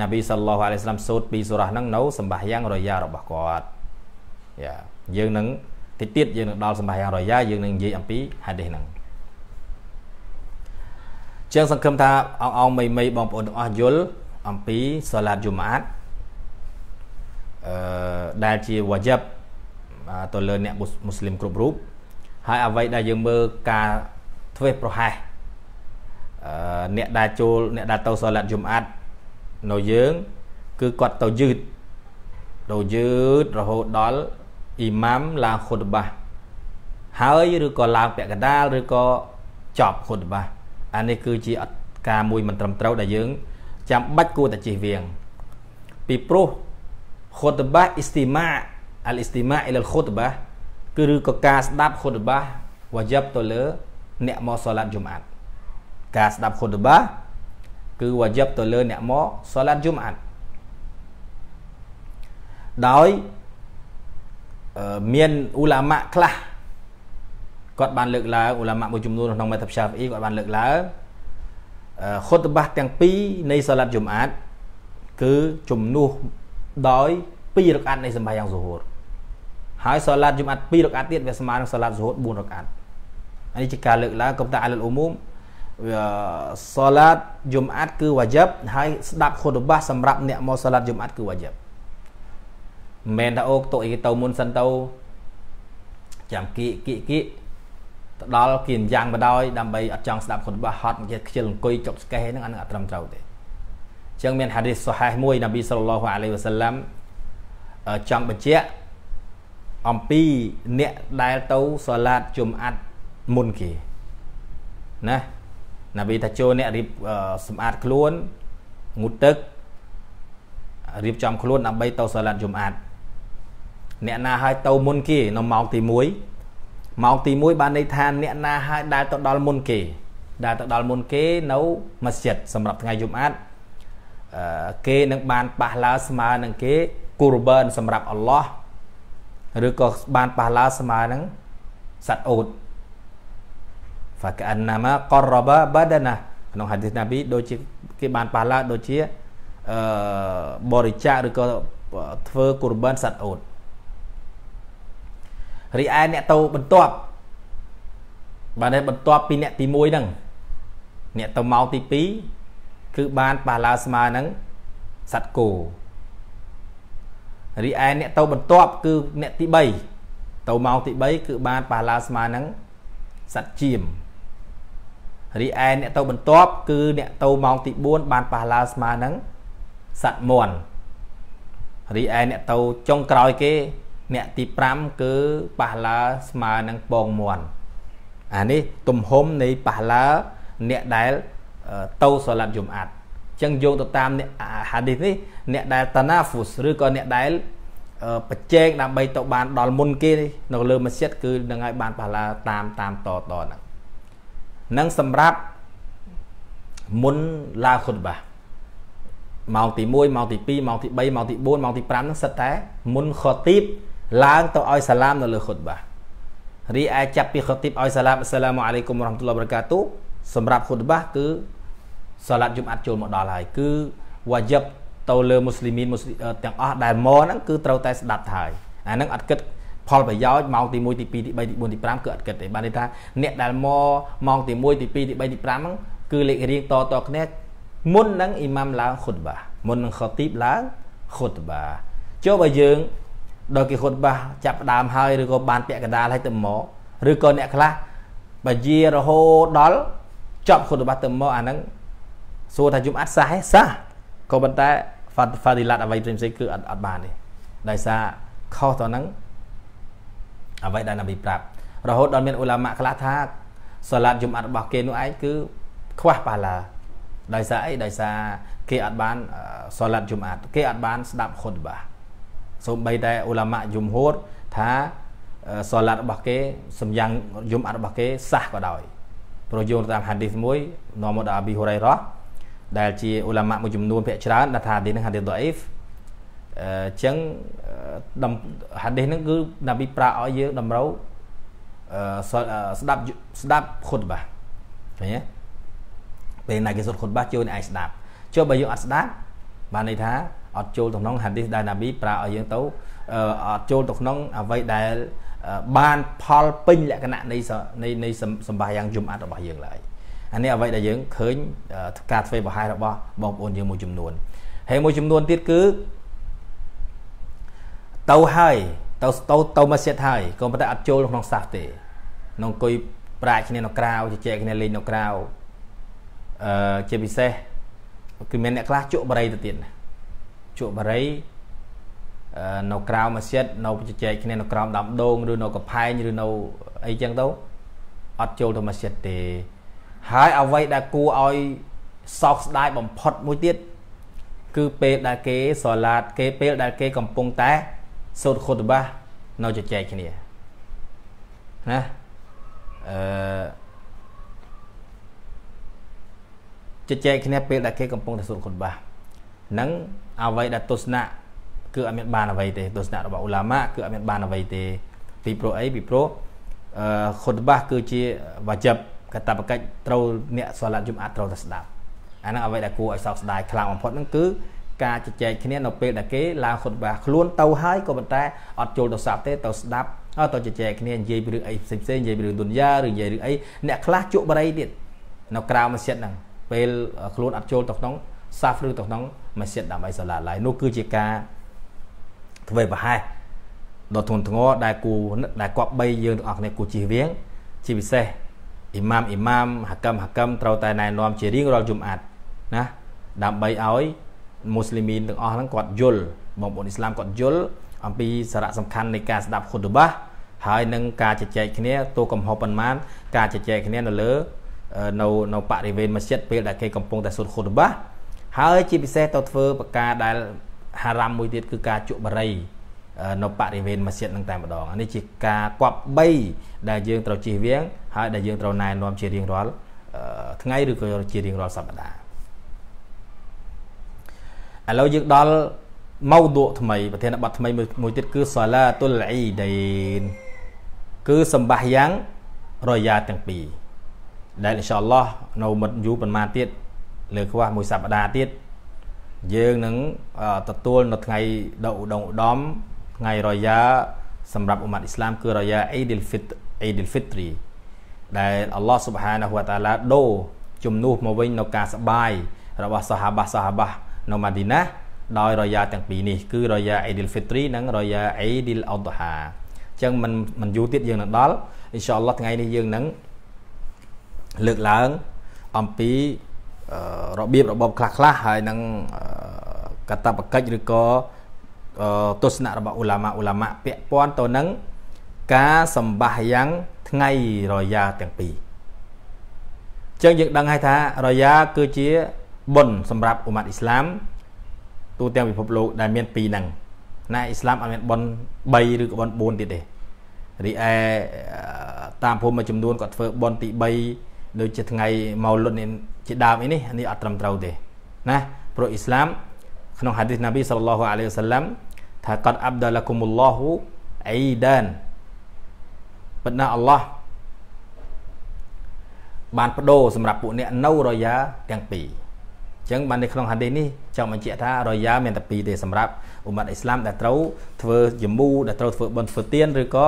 នប៊ីសល្លោះអាឡៃសាឡាំសូត្រពីសូរ៉ាហ្នឹងនៅសម្បាយ៉ាងរយ៉ារបស់គាត់យ៉ាយើងនឹងតិចទៀតយើងនឹងដល់សម្បាយ៉ាងរយ៉ាយើងនឹងនិយាយអំពីហាឌីសហ្នឹងជាងសង្ឃឹមថាអងអងមីមីបងប្អូនទាំងអស់យល់អំពីសាឡាតយូម៉ាតអឺដែលជាវ៉ាជីបទៅលើអ្នកមូស្លីមគ្រប់រូបហើយអ្វីដែលយើងមើលការធ្វេសប្រហែសអ្នកដែលចូលអ្នកដែលទៅសាឡាត់យូមអាត់នៅយើងគឺគាត់ទៅយឺតទៅយឺតរហូតដល់អ៊ីម៉ាំឡើងខុតបាសហើយឬក៏ឡើងពាក់កណ្ដាលឬក៏ចប់ខុតបាសអានេះគឺជាការមួយមិនត្រឹមត្រូវដែលយើងចាំបាច់គួរតែជៀសវាងពីព្រោះខុតបាសអ៊ីស្ទីម៉ាអលអ៊ីស្ទីម៉ាអ៊ីលខុតបាសគឺឬក៏ការស្ដាប់ខុតបាសវ៉ាយ៉ាប់ទៅលើអ្នកមកសាឡាត់ជុំអាត់ការស្ដាប់ខុតបាសគឺវ៉ាយិបទៅលើអ្នកមកសាឡាត់យូមអាត់ដោយមានអ៊ូឡាម៉ាខ្លះគាត់បានលើកឡើងអ៊ូឡាម៉ាមួយចំនួនក្នុងមេថាឆាហ្វអ៊ីគាត់បានលើកឡើងខុតបាសទាំងពីរនៃសាឡាត់យូមអាត់គឺជំនួសដោយ2រកាត់នៃសម្បាយ៉ាងសូហូរហើយសាឡាត់យូមអាត់2រកាត់ទៀតវាស្មើនឹងសាឡាត់សូហូរ4រកាត់នេះជាការលើកឡើងកំតាអាលអ៊ូមូមសាឡាតយមអាត់គឺវ៉ាជីបហើយស្ដាប់ ខុតបាសម្រាប់អ្នកមកសាឡាតយមអាត់គឺវ៉ាជីបមិនថាអូកតុអីទៅមុនសិនទៅចាំគៀកគៀកគៀកទៅដល់គៀនយ៉ាងបដ ாய் ដើម្បីអត់ចង់ស្ដាប់ខុតបាហត់និយាយខ្ជិលអង្គុយចុកស្កេះហ្នឹងអានឹងអត់ត្រឹមត្រូវទេអញ្ចឹងមានហាឌីសសូហេះមួយនប៊ីសល្លឡោះអាឡៃវ៉ាសាឡាំចង់បញ្ជាក់អំពីអ្នកដែលទៅសាឡាតយមអាត់មុនគេណាណាប៊ីថាចូលអ្នករៀបសម្អាតខ្លួនងូតទឹករៀបចំខ្លួនដើម្បីទៅសាឡាត់ជុំអាតអ្នកណាឲ្យទៅមុនគេនៅម៉ោងទី1ម៉ោងទី1បានន័យថាអ្នកណាឲ្យដើរទៅដល់មុនគេដើរទៅដល់មុនគេនៅមស្ជីតសម្រាប់ថ្ងៃយប់អាត់គេនឹងបានប៉ះឡើស្មើនឹងគេគូរបានសម្រាប់អល់ឡោះឬក៏បានប៉ះឡើស្មើនឹងសត្វអូតហ្វាកាអាណាម៉ាកររ៉ាបាបាដាណាក្នុងហាឌីសណាប៊ីដូចជាគេបានប៉ះឡាដូចជាអឺបរិច្ចាគឬក៏ធ្វើគូរបានសត្វអូតរីឯអ្នកទៅបន្ទាប់បានតែបន្ទាប់ពីអ្នកទី1ហ្នឹងអ្នកទៅមកទី2គឺបានប៉ះឡាស្មើហ្នឹងសត្វគោរីឯអ្នកទៅបន្ទាប់គឺអ្នកទី3ទៅមកទី3គឺបានប៉ះឡាស្មើហ្នឹងសត្វជាមរីឯអ្នកទៅបន្ទាប់គឺអ្នកទៅម៉ោងទី4បានប៉ះឡាវស្មើនឹងសត្វមន់រីឯអ្នកទៅចុងក្រោយគេ អ្នកទី5គឺប៉ះឡាវស្មើនឹងពងមន់អានេះទំហំនៃប៉ះឡាវអ្នកដែលទៅសឡាត់យមអាត់អញ្ចឹងយោងទៅតាមហាឌីសនេះអ្នកដែល តាណាហ្វូសឬក៏អ្នកដែលប្រជែងដើម្បីទៅបាន ដល់មុនគេនៅលើមស្ជិតគឺនឹងឲ្យបានប៉ះឡាវតាមតាមតតហ្នឹងនិងសម្រាប់មុនឡាខុតបាម៉ោងទី1ម៉ោងទី2ម៉ោងទី3ម៉ោងទី4ម៉ោងទី5ហ្នឹងសិតតែ មុនខទីប ឡើង ទៅឲ្យសាឡាមនៅលើខុតបារីឯចាប់ពីខទីបឲ្យសាឡាមអស្សឡាមអាឡៃគុំរ៉ាំតុលបរកាទូសម្រាប់ខុតបាគឺសាឡាត់យប់អាត់ចូលមកដល់ហើយគឺវ៉ាយប់ទៅលើមូស្លីមីនទាំងអស់ដែលមកហ្នឹងគឺត្រូវតែស្ដាប់ហើយអាហ្នឹងអត់គិតផលប្រយោជន៍ម៉ោងទី1ទី2ទី3ទី4ទី5គឺអត់គិតទេបានន័យថា អ្នកដែលមកម៉ោងទី1ទី2ទី3ទី5ហ្នឹងគឺលេខរៀងតតគ្នាមុននឹងអ៊ីម៉ាំឡើងខុតបា មុននឹងខទីបឡើងខុតបាចុះបើយើងដល់គេខុតបាចាប់ដើមហើយឬក៏បានពាក់កណ្ដាលហើយទៅមកឬក៏អ្នកខ្លះបាយារហូតដល់ចប់ខុតបាទៅមកអាហ្នឹងសួរថាយំអត់សះទេសះក៏ប៉ុន្តែហ្វាឌីឡាតអ្វីផ្សេងៗគឺអត់អត់បានទេដោយសារខុសតហ្នឹងអ្វីដែលនប៊ីប្រាប់រហូតដល់មានឧឡាម៉ាខ្លះថាសាឡាត់យមអត់របស់គេនោះឯងគឺខ្វះបាឡាដោយសារអីដោយសារគេអត់បានសាឡាត់យមអត់គេអត់បានស្ដាប់ខុតបាសូម្បីតែឧឡាម៉ាយមហួតថាសាឡាត់របស់គេសំយ៉ាងយមអត់របស់គេសះក៏ដោយព្រោះយោងតាមហាឌីសមួយនាំមកដល់អាប៊ីហូរ៉ៃរ៉ាដែលជាឧឡាម៉ាមួយចំនួនភាគច្រើនដែលថាហាឌីសនេះហាឌីសដអ៊ីហ្វអញ្ចឹងហាឌីសហ្នឹងគឺណាប៊ីប្រាឲ្យយើងតម្រូវស្ដាប់ស្ដាប់ខុតបាឃើញទេពេលណាគេសុតខុតបាចូលអ្នកឯងស្ដាប់ចុះបើយើងអត់ស្ដាប់បានន័យថាអត់ចូលទៅក្នុងហាឌីសដែលណាប៊ីប្រាឲ្យយើងទៅអត់ចូលទៅក្នុង អ្វីដែលបានផលពេញលក្ខណៈនៃនៃនៃសម្បាយ៉ាងយំអាត់របស់យើងឡើយអានេះអ្វីដែលយើងឃើញការធ្វើប្រហែលរបស់បងប្អូនយើងមួយចំនួនហើយមួយចំនួនទៀតគឺទៅហើយទៅទៅទៅមកសិតហើយក៏ប៉ុន្តែអត់ចូលក្នុងសាសទេក្នុងអង្គុយប្រាជ្ញគ្នានៅក្រៅជជែកគ្នាលេងនៅក្រៅអឺជាពិសេសគឺមានអ្នកខ្លះជក់បរិយទៅទៀតណាជក់បរិយនៅក្រៅមស្ជីតនៅជជែកគ្នានៅក្រោមដាំដងឬនៅកផែងឬនៅអីចឹងទៅអត់ចូលទៅមស្ជីតទេ ហើយអ្វីដែលគួរឲ្យសោកស្ដាយបំផុតមួយទៀតគឺពេលដែលគេសឡាត គេពេលដែលគេកំពុងតែសូត្រខុតបាសនៅជជែកគ្នាណាអឺជជែកគ្នាពេលដែលគេកំពុងតែសូត្រខុតបាសនឹងអ្វីដែលទស្សនៈគឺអត់មានបានអ្វីទេទស្សនៈរបស់ឧឡាម៉ាគឺអត់មានបានអ្វីទេពីព្រោះអីពីព្រោះអឺខុតបាសគឺជាវ៉ាជិបកតបកិច្ចត្រូវអ្នកសាឡាត់យមអាចត្រូវតែស្ដាប់អាហ្នឹងអ្វីដែលគួរឲ្យសោកស្ដាយខ្លាំងបំផុតហ្នឹងគឺការជជែកគ្នានៅពេលដែលគេឡើងខុតបាខ្លួនទៅហើយក៏ប៉ុន្តែអត់ចូលទៅស្ដាប់ទេទៅស្ដាប់ទៅជជែកគ្នានិយាយពីរឿងអីផ្សេងផ្សេងនិយាយពីរឿងទុនយ៉ាឬនិយាយរឿងអីអ្នកខ្លះជក់បរិយទៀតនៅក្រៅមស្ជិតហ្នឹងពេលខ្លួនអត់ចូលទៅក្នុងសាហ្វឬទៅក្នុងមស្ជិតដើម្បីសាឡាឡៃនោះគឺជាការធ្វើប្រហែសដល់ធនធ្ងរដែលគូដែលគប្បីយើងទាំងអស់គ្នាគូជិះវៀងជាពិសេសអ៊ីម៉ាមអ៊ីម៉ាម ហាកឹមហាកឹមត្រូវតែណែនាំជារៀងរាល់យមអាត់ណាដើម្បីឲ្យមូស្លីមីនទាំងអស់ហ្នឹងគាត់យល់បងប្អូនអ៊ីស្លាមគាត់យល់អំពីសារៈសំខាន់នៃការស្ដាប់ខុតបាហើយនឹងការជជែកគ្នាទូកំហុសប៉ុន្មាន ការជជែកគ្នានៅលើ នៅនៅបរិវេណមស្ជីតពេលដែលគេកំពុងតែសូត្រខុតបា ហើយជាពិសេសទៅធ្វើបកាដែលហារ៉ាមមួយទៀតគឺការជក់បរិយនៅបរិវេណមស្ជីតនឹងតែម្ដងនេះជាការគប់3ដែលយើងត្រូវជៀសវាង ហើយដែលយើងត្រូវណែនាំជារៀងរាល់ថ្ងៃឬក៏ជារៀងរាល់សប្ដាហ៍ឥឡូវយើងដល់ម៉ោឌូថ្មីប្រធានបទថ្មីមួយទៀតគឺសាឡាតុលអ៊ីដេនគឺសម្បាសយ៉ាងរយ៉ាទាំងពីរដែលអ៊ីនសាអល់ឡោះនៅមិនយូរប៉ុន្មានទៀតលើខ្វះមួយសប្តាហ៍ទៀតយើងនឹងទទួលនៅថ្ងៃដៅឧដុងឧត្តមថ្ងៃរយ៉ាសម្រាប់អ៊ុម៉ាត់អ៊ីស្លាមគឺរយ៉ាអ៊ីឌីលហ្វីតអ៊ីឌីលហ្វីត្រីដែលអល់ឡោះស៊ុបហានហ៊ូវតាឡាដូជំនួសមកវិញនៅការសបាយរបស់សាហាបាសាហាបានៅម៉ាឌីណាដោយរយ៉ាទាំងពីរនេះ គឺរយ៉ាអ៊ីឌីលហ្វីត្រីនិង រយ៉ាអ៊ីឌីលអុដហាអញ្ចឹងមិនមិនយូរទៀតយើងនឹងដល់អ៊ីនសាអល់ឡោះថ្ងៃនេះយើងនឹងលើកឡើងអំពីរបៀបរបបខ្លះខ្លះហើយនឹងកតបកិច្ចឬក៏ទស្សនៈរបស់អ៊ុឡាម៉ាអ៊ុឡាម៉ាពាក់ព័ន្ធទៅនឹងការសម្បាសយ៉ាងថ្ងៃរយ៉ាទាំងពីរអញ្ចឹងយើងដឹងហើយថារយ៉ាគឺជាបុណ្យសម្រាប់អ៊ុម៉ាត់អ៊ីស្លាមទូទាំងពិភពលោកដែលមានពីរហ្នឹងណាអ៊ីស្លាមអត់មានបុណ្យ3ឬក៏បុណ្យ4ទៀតទេរីឯតាមភូមិមួយចំនួនគាត់ធ្វើបុណ្យទី3ដូចជាថ្ងៃម៉ោលុតនេះជាដើមអីនេះនេះអត់ត្រឹមត្រូវទេណាព្រោះអ៊ីស្លាមក្នុងហាឌីសណាប៊ីសល្លឡោះអាឡៃវសាឡាំថាកាត់អាប់ដលកុមុលឡោះអ៊ីដានបណ្ណាអល់ឡោះបានបដូរសម្រាប់ពួកអ្នកនៅរយ៉ាទាំងពីរចឹងបាននៅក្នុងហាឌីសនេះចង់បញ្ជាក់ថារយ៉ាមានតែពីរទេសម្រាប់អ៊ុម៉ាត់អ៊ីស្លាមដែលត្រូវធ្វើយមូដែលត្រូវធ្វើបន់ធ្វើទៀនឬក៏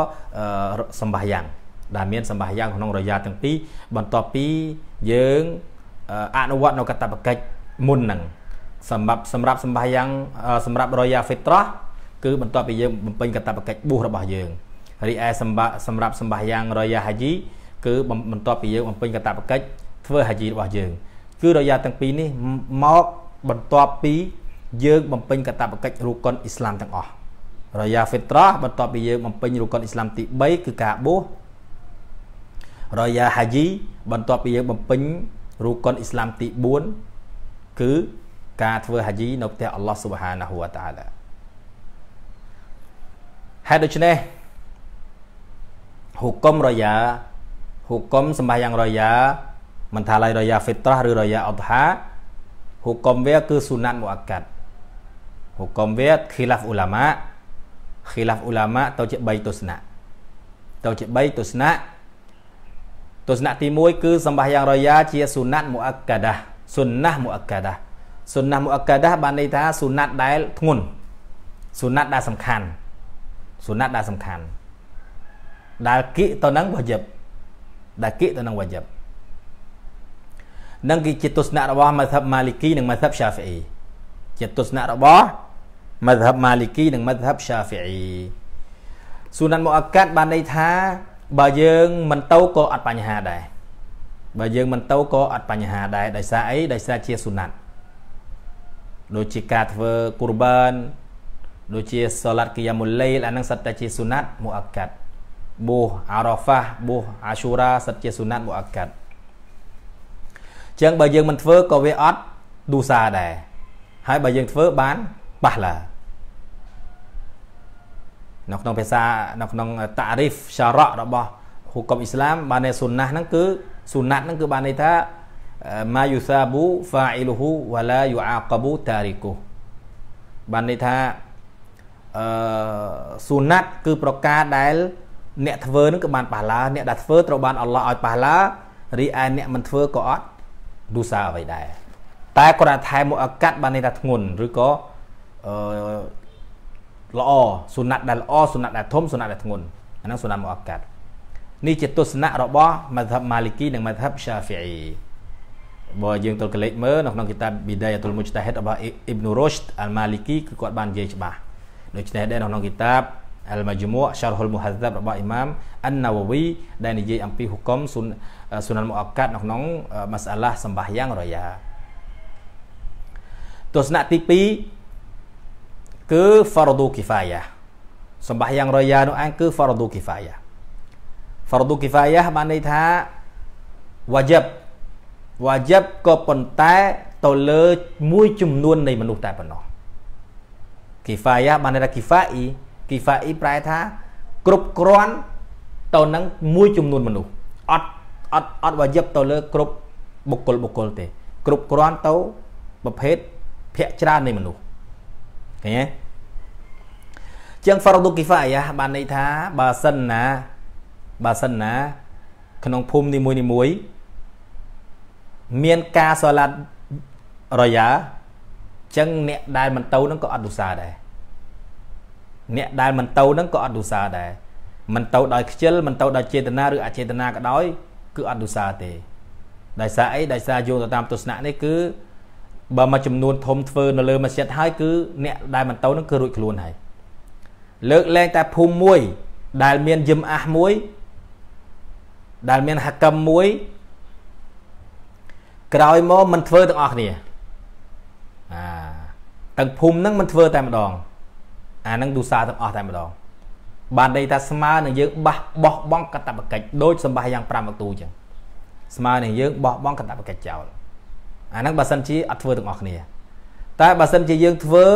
សម្បាយ៉ាងដែលមានសម្បាយ៉ាងក្នុងរយ៉ាទាំងពីរបន្ទាប់ពីយើងអនុវត្តនៅកតបកិច្ចមុនហ្នឹងសម្រាប់សម្រាប់សម្បាយ៉ាងសម្រាប់រយ៉ាហ្វីត្រោះគឺបន្ទាប់ពីយើងបំពេញកតបកិច្ចបួសរបស់យើងរីឯសម្បាសម្រាប់សម្បាយ៉ាងរយ៉ាហាជីគឺបន្ទាប់ពីយើងបំពេញកតបកិច្ចធ្វើហាជីរបស់យើងគឺរយៈទាំងពីរនេះមកបន្ទាប់ពីយើងបំពេញកតបកិច្ចរូគុនអ៊ីស្លាមទាំងអស់រយៈហ្វីត្រោះបន្ទាប់ពីយើងបំពេញរូគុនអ៊ីស្លាមទី3គឺការបួសរយៈហាជីបន្ទាប់ពីយើងបំពេញរូគុនអ៊ីស្លាមទី4គឺការធ្វើហាជីនៅផ្ទះអល់ឡោះស៊ុបហានាហ៊ូវតាអាឡាហេតុដូច្នេះហុកុំរយ៉ាហុកុំសម្បាយ៉ាងរយ៉ាមិនថាឡើយរយ៉ាហ្វីត្រាឬរយ៉ាអត់ហាហុកមវាគឺស៊ុណាត់មូអាកាត់ហុកមវាខីឡាហ្វអ៊ូឡាម៉ាខីឡាហ្វអ៊ូឡាម៉ាទៅជា3ទស្សនៈទៅជា3ទស្សនៈទស្សនៈទី1គឺសម្បាយ៉ាងរយ៉ាជាស៊ុណាត់មូអាកាដាស៊ុណាត់មូអាកាដាស៊ុណាត់មូអាកាដាបានន័យថាស៊ុណាត់ដែលធ្ងន់ស៊ុណាត់ដែលសំខាន់ស៊ុណាត់ដែលសំខាន់ដែលគិទៅនឹងវ៉ាយិបដែលគិទៅនឹងវ៉ាយិបនឹងគឺជាទស្សនៈរបស់ mazhab Maliki និង mazhab Shafi'i ជាទស្សនៈរបស់ mazhab Maliki និង mazhab Shafi'i សុណានមកអកាត់បានន័យថាបើយើងមិនទៅក៏អត់បញ្ហាដែរបើយើងមិនទៅក៏អត់បញ្ហាដែរដោយសារអីដោយសារជាសុណាត់ដូចជាការធ្វើគូរបានដូចជាសាឡាត់គីយ៉ាមុលឡេលអានឹងសិតតែជាសុណាត់មុអកាត់បូអារ៉ាហ្វាបូអាស៊ូរ៉ាសិតជាសុណាត់មុអកាត់ចឹងបើយើងមិនធ្វើក៏វាអត់ឌូសាដែរហើយបើយើងធ្វើបានប៉ះឡានៅក្នុងភាសានៅក្នុងតារីហ្វសារ៉ារបស់ហូកុំអ៊ីស្លាមបានន័យសុណាស់ហ្នឹងគឺសុណាត់ហ្នឹងគឺបានន័យថាម៉ាយូសាប៊ូហ្វាអ៊ីលហ៊ូវ៉ាឡាយូអាកាប៊ូតារីកូបានន័យថាអឺសុណាត់គឺប្រការដែលអ្នកធ្វើនឹងក៏បានប៉ះឡាអ្នកដែលធ្វើត្រូវបានអល់ឡោះឲ្យប៉ះឡារីឯអ្នកមិនធ្វើក៏អត់ឌូសាអ្វីដែរតែគាត់អាចថែមកអាកាត់បានន័យថាធ្ងន់ឬក៏អឺល្អសុណាត់ដែលល្អសុណាត់ដែលធំសុណាត់ដែលធ្ងន់អាហ្នឹងសុណាត់មកអាកាត់នេះជាទស្សនៈរបស់មធ្យបម៉ាលីគី និងមធ្យបឆាហ្វីអ៊ីបើយើងទៅកលេចមើលនៅក្នុងគីតាបប៊ីដៃអតុលមុជតាហិតរបស់អ៊ីបនុរូស្ដអាល់ម៉ាលីគីគឺគាត់បាននិយាយច្បាស់ដូច្នេះដែរនៅក្នុងគីតាបអលម៉ាជមូអឆារហ៊ុលមូហាហ្សាបរបស់អ៊ីម៉ាមអានណាវវី ដែលនិយាយអំពីហុកុមសុនសុណានមកអកាត់នៅក្នុងម៉ាសាឡាសម្បាយ៉ាងរយ៉ាទស្សនៈទី2គឺ fardu kifayah សម្បាយ៉ាងរយ៉ានោះឯងគឺ fardu kifayah fardu kifayah បានន័យថា wajib wajib ក៏ប៉ុន្តែទៅលើមួយចំនួននៃមនុស្សតែប៉ុណ្ណោះ kifayah បានន័យថា kifai kifai ប្រែថាគ្រប់គ្រាន់ទៅនឹងមួយចំនួនមនុស្សអត់អត់អត់វាយឹបទៅលើគ្រប់បុគ្គលបុគ្គលទេ គ្រប់គ្រាន់ទៅប្រភេទភាកច្រើននៃមនុស្សឃើញទេជាង fardu kifaya បានន័យថាបើសិនណាបើសិនណា ក្នុងភូមិនីមួយនីមួយ មានការសាឡាត់រយ៉ាចឹងអ្នកដែលមិនទៅនឹងក៏អត់ឌូសាដែរអ្នកដែលមិនទៅនឹងក៏អត់ឌូសាដែរមិនទៅ ដោយខ្ជិលមិនទៅដោយចេតនាឬអចេតនាក៏ដោយគឺអត់ទុសាទេដោយសារអីដោយសារយោងទៅតាម ទស្សនៈនេះគឺបើមួយចំនួនធំធ្វើនៅលើមស្ជិតហើយគឺអ្នកដែលមិនតោនឹងគឺរួចខ្លួនហើយលើកលែងតែភូមិមួយដែលមានយឹមអះមួយដែលមានហកម្មមួយក្រោយមកមិនធ្វើទាំងអស់គ្នាអាទាំងភូមិហ្នឹងមិនធ្វើតែម្ដងអាហ្នឹងទូសាទាំងអស់តែម្ដងបានន័យថាស្មើនឹងយើងបះបោះបង់កតបកិច្ចដូចសម្បាយ៉ាង5មកទូចឹងស្មើនឹងយើងបោះបង់កតបកិច្ចចោលអាហ្នឹងបើសិនជាអត់ធ្វើទាំងអស់គ្នាតែបើសិនជាយើងធ្វើ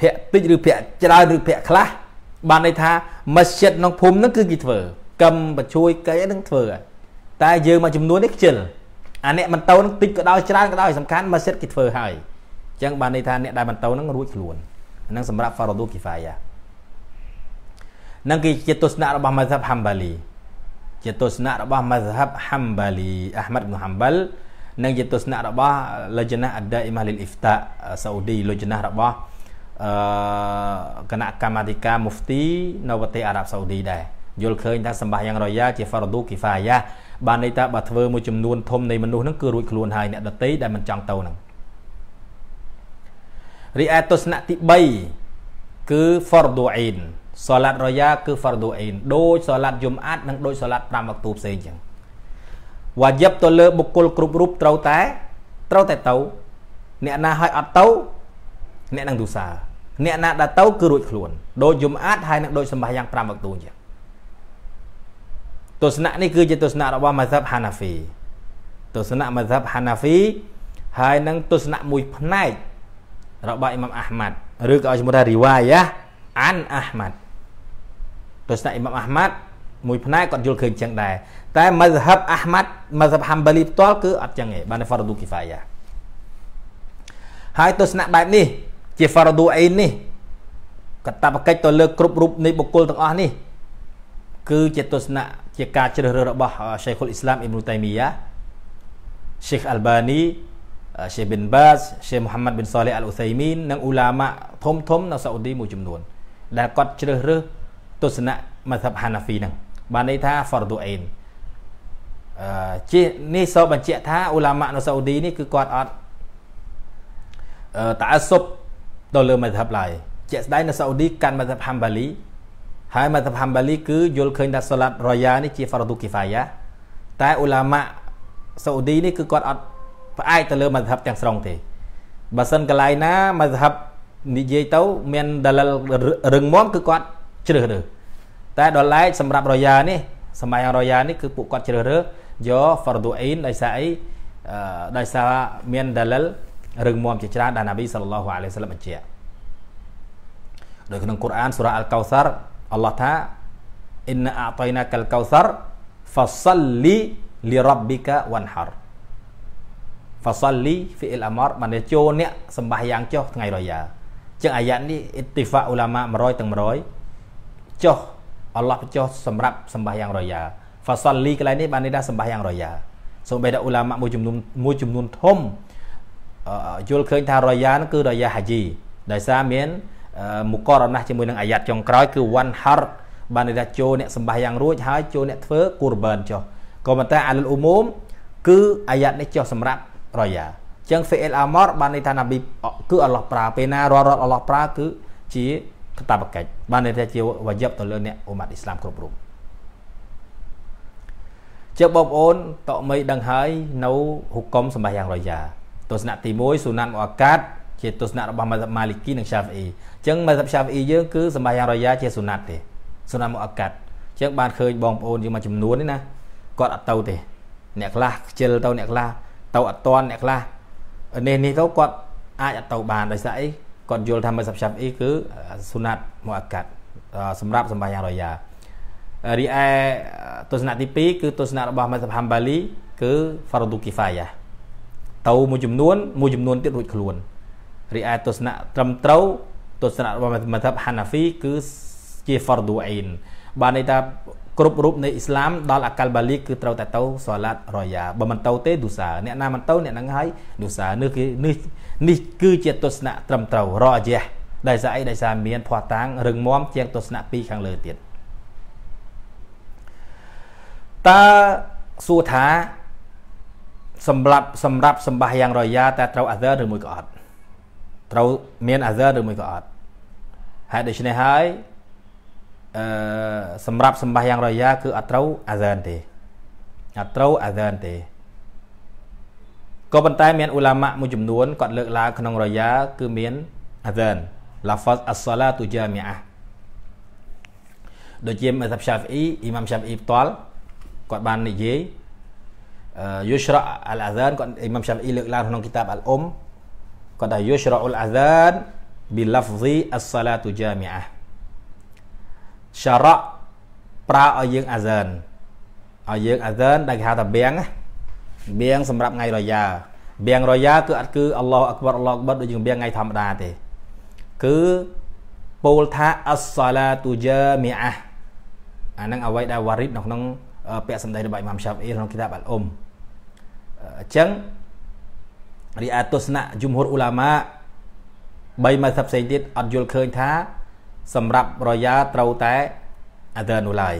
ភាក់តិចឬភាក់ច្រើនឬភាក់ខ្លះបានន័យថាមស្ជិតក្នុងភូមិហ្នឹងគឺគេធ្វើកម្មបញ្ជួយកិច្ចហ្នឹងធ្វើតែយើងមកចំនួននេះខ្ជិលអាអ្នកមិនតោនឹងតិចក៏ដោយច្រើនក៏ដោយសំខាន់មស្ជិតគេធ្វើហើយអញ្ចឹងបានន័យថាអ្នកដែលមិនតោនឹងរួចខ្លួនហ្នឹងសម្រាប់ Faradu Kifaya នឹងគឺជាទស្សនៈរបស់ mazhab Hanbali ជាទស្សនៈរបស់ mazhab Hanbali Ahmad ibn Hanbal និងជាទស្សនៈរបស់ Lajnah Ad-Daimah lil Ifta Saudi លោកជំនាស់របស់អឺគណៈកម្មាធិការ Mufti នៅប្រទេសអារ៉ាប់សាអូឌីដែរយល់ឃើញថាសម្បាយ៉ាងរយ៉ាជា fardu kifayah បានន័យថាបើធ្វើមួយចំនួន ធំនៃ មនុស្សហ្នឹងគឺរួចខ្លួនហើយអ្នកដតីដែលមិនចង់ទៅហ្នឹងរីឯទស្សនៈទី3គឺ fardu ain សាឡាត់រយ៉ាគឺហ្វារដូអេនដូចសាឡាត់យំអាត់និងដូចសាឡាត់5វគ្គផ្សេងចឹងវ៉ាយិបទៅលើ បុគ្គលគ្រប់រូបត្រូវតែត្រូវតែទៅអ្នកណាឲ្យអត់ទៅអ្នកនឹងទូសាអ្នកណាដែលទៅគឺរួចខ្លួនដូចយំអាត់ហើយនឹងដូចសម្បាយ៉ាង5វគ្គទូចឹងទស្សនៈនេះគឺជាទស្សនៈរបស់ mazhab Hanafi ទស្សនៈ mazhab Hanafi ហើយនឹងទស្សនៈមួយផ្នែករបស់ Imam Ahmad ឬក៏ឲ្យឈ្មោះថា riwayah an Ahmad ទស្សនៈអ៊ីម៉ាមអាហ្មាត់មួយផ្នែកគាត់យល់ឃើញចឹងដែរតែមស្ហិបអាហ្មាត់មស្ហិបហាំបាលីផ្ទាល់គឺអត់ចឹងទេបានហ្វារឌូគីហ្វាយ៉ាហើយទស្សនៈបែបនេះ ជាហ្វារឌូអ៊ីននេះកតបកិច្ចទៅលើគ្រប់រូបនៃបុគ្គលទាំងអស់នេះគឺជាទស្សនៈជាការជ្រើសរើសរបស់ Sheikh ul Islam Ibn Taymiyyah Sheikh Albani Sheikh bin Baz Sheikh Muhammad bin Saleh Al Utsaimin និងឧឡាម៉ាធំធំនៅសាអូឌីមួយចំនួនដែលគាត់ជ្រើសរើសទស្សនៈមធ្យបហានាហ្វីហ្នឹងបានន័យថា fardu ain អឺជានេះសូមបញ្ជាក់ថាឧឡាម៉ានៅសាអូឌីនេះគឺគាត់អត់អឺតាសុបទៅលើមធ្យបឡើយជាក់ស្ដែងនៅសាអូឌីកាន់មធ្យបហាំបាលីហើយមធ្យបហាំបាលីគឺយល់ឃើញថាសាឡាត់រយ៉ានេះជា fardu kifaya តែឧឡាម៉ាសាអូឌីនេះគឺគាត់អត់ផ្អែកទៅលើមធ្យបទាំងស្រុងទេបើសិនកន្លែងណាមធ្យបនិយាយទៅ មានដលលរឹងមាំគឺគាត់ជ្រើសរើសតែដល់ឡែកសម្រាប់រយ៉ានេះសម័យរយ៉ានេះគឺពួកគាត់ជ្រើសរើសយក fardu ain ដោយសារអីដោយសារមានដាលិលរឿងមមជាច្រើនដែលណាប៊ីសាឡឡោះអាឡៃសាឡាមបញ្ជាក់ដោយក្នុងកូរ៉ានសូរ៉ាអល់កោសារអល់ឡោះថាអ៊ីនអាតៃណាកាលកោសារ fasalli li rabbika wanhar fasalli fi al amar បានចូលអ្នកសម្បះយ៉ាងចុះថ្ងៃរយ៉ាចឹងអាយ៉ានេះអ៊ីតិហ្វាអ៊ូឡាម៉ា100ទាំង100ចុះអល់ឡោះបញ្ចុះសម្រាប់សម្បះយ៉ាងរយ៉ាហ្វាសលលីកន្លែងនេះបានន័យថាសម្បះយ៉ាងរយ៉ាសូម្បីតែឧឡាម៉ាមួយចំនួនមួយចំនួនធំយល់ឃើញថារយ៉ានោះគឺរយ៉ាហាជីដោយសារមានមុករណាស់ជាមួយនឹងអាយ៉ាត់ចុងក្រោយគឺវ៉ាន់ហារបានន័យថាចូលអ្នកសម្បះយ៉ាងរួចហើយចូលអ្នកធ្វើគូរបានចុះក៏ប៉ុន្តែអាលុលអ៊ូមូមគឺអាយ៉ាត់នេះចុះសម្រាប់រយ៉ាចឹង fail amor បានន័យថាណាប៊ីគឺអល់ឡោះប្រើពេលណារាល់រាល់អល់ឡោះប្រើគឺជាកតបកិច្ចបានន័យថាជាវយបទៅលើអ្នកអ៊ុម៉ាត់អ៊ីស្លាមគ្រប់រូបជាបងប្អូនតក់មីដឹងហើយ នៅហុកុំសម្បាយ៉ាងរយ៉ាទស្សនៈទី1ស៊ូណានមអកាតជាទស្សនៈរបស់ម៉ាសាប់ម៉ាលីគីនិងឆាហ្វអ៊ីអញ្ចឹងម៉ាសាប់ឆាហ្វអ៊ីយើងគឺសម្បាយ៉ាងរយ៉ាជាស៊ូណាត់ទេស៊ូណានមអកាតអញ្ចឹងបានឃើញបងប្អូនយើងមួយចំនួននេះណាគាត់អត់ទៅទេអ្នកខ្លះខ្ជិលទៅអ្នកខ្លះទៅអត់តន់អ្នកខ្លះនេះនេះទៅគាត់អាចអត់ទៅបានដោយសារអីគាត់យល់ថាមិនសាប់សាប់អីគឺសុណាត់មកអាកាត់សម្រាប់សម្បាយ៉ាងរយ៉ារីឯទស្សនៈទី2គឺទស្សនៈរបស់មាសហាំបាលីគឺ fardu kifayah ទៅមួយចំនួនមួយចំនួនទៀតរួចខ្លួនរីឯទស្សនៈត្រឹមត្រូវទស្សនៈរបស់មាសហាំហានាហ្វីគឺជា fardu ain បានន័យថាគ្រប់រូបនៃអ៊ីស្លាមដល់អាកាល់បាលីគឺត្រូវតែទៅសាឡាត់រយ៉ាបើមិនទៅទេឌូសា អ្នកណាមិនទៅអ្នកហ្នឹងហើយឌូសានេះគឺនេះនេះគឺជាទស្សនៈត្រឹមត្រូវរយ៉ាដែលសារអីដែលសារមានភ័ស្តុតាងរឹងមាំជាងទស្សនៈពីរខាងលើទៀតតើសួរថាសម្រាប់សម្រាប់សម្បាសយ៉ាងរយ៉ាតើត្រូវអាហ្សើឬមួយក៏អត់ត្រូវមានអាហ្សើឬមួយក៏អត់ហើយដូច្នេះហើយអឺសម្រាប់សម្បាយ៉ាងរយ៉ាគឺអត់ត្រូវអាហ្សានទេអត់ត្រូវអាហ្សានទេក៏ប៉ុន្តែមានអ៊ូឡាម៉ាមួយចំនួនគាត់លើកឡើងក្នុងរយ៉ាគឺមានអាហ្សាន lafaz as-salatu jami'ah ដូចជាមសាប់ឆាហ្វអ៊ីអ៊ីម៉ាំឆាហ្វអ៊ីផ្ទាល់គាត់បាននិយាយយូស្រៈអលអាហ្សានគាត់អ៊ីម៉ាំឆាហ្វអ៊ីលើកឡើងក្នុងគីតាបអលអ៊ុមគាត់ថាយូស្រៈអលអាហ្សានប៊ីឡាហ្វហ្ស៊ីអស្សាឡាតុជាមីអាសារ៉ាប្រើឲ្យយើងអាហ្សើនឲ្យយើងអាហ្សើនដែលគេហៅថាបៀងបៀងសម្រាប់ថ្ងៃរយ៉ាបៀងរយ៉ាគឺអត់គឺអល់ឡោះអក្បរអល់ឡោះអក្បរដូចយើងបៀងថ្ងៃធម្មតាទេគឺពោលថាអស្សាឡាទូជាមីអាអានឹងអ្វីដែលវ៉ារីបនៅក្នុងពាក្យសម្ដីរបស់អ៊ីម៉ាមឆាប់អ៊ីក្នុងគីតាបអល់អ៊ុមអញ្ចឹងរីអាទស្សនៈជំហរឧឡាម៉ា3ម៉ាសាប់ផ្សេងទៀតអត់យល់ឃើញថាសម្រាប់រយ៉ាត្រូវតែអដានុឡាយ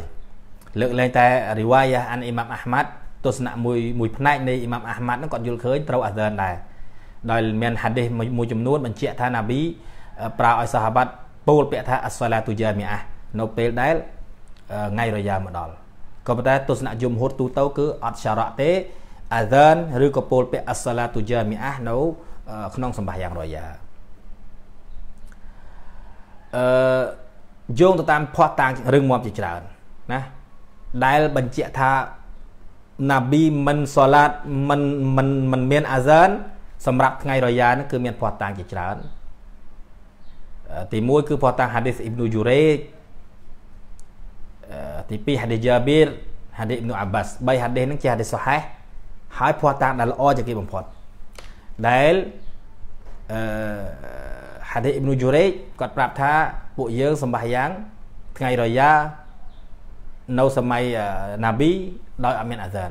លើកលែងតែរីវ៉ាយ៉ាអានអ៊ីម៉ាំអាហ្មាត់ទស្សនៈមួយមួយផ្នែកនៃអ៊ីម៉ាំអាហ្មាត់ហ្នឹងគាត់យល់ឃើញត្រូវអដានដែរដោយមានហាឌីសមួយចំនួនបញ្ជាក់ថាណាប៊ីប្រើឲ្យសាហាបាត់ពោលពាក្យថាអស្សាឡាទូយ៉ាមីអានៅពេលដែលថ្ងៃរយ៉ាមកដល់ក៏ប៉ុន្តែទស្សនៈយមហូតទូទៅគឺអត់សារៈទេអាដានឬក៏ពោលពាក្យអស្សាឡាទូយ៉ាមីអានៅ ក្នុងសម្បាយ៉ាងរយ៉ាអឺយោងទៅតាមភ័ស្តុតាងរឿងមមជាច្រើនណាដែលបញ្ជាក់ថាណាប៊ីមិនសូឡាតមិនមិនមិនមានអាហ្សានសម្រាប់ថ្ងៃរយ៉ានឹងគឺ មានភ័ស្តុតាងជាច្រើនទី1គឺភ័ស្តុតាង hadith ibn Jurayj ទី2 hadith Jabir hadith ibn Abbas 3 hadith នឹងជា hadith sahih ហើយភ័ស្តុតាងដែលល្អជាងគេបំផុតដែលអឺហាឌីសអ៊ីបនុជូរេកគាត់ប្រាប់ថាពួកយើងសម្បាសយ៉ាងថ្ងៃរយ៉ានៅសម័យណាប៊ីដោយអត់មានអាសាន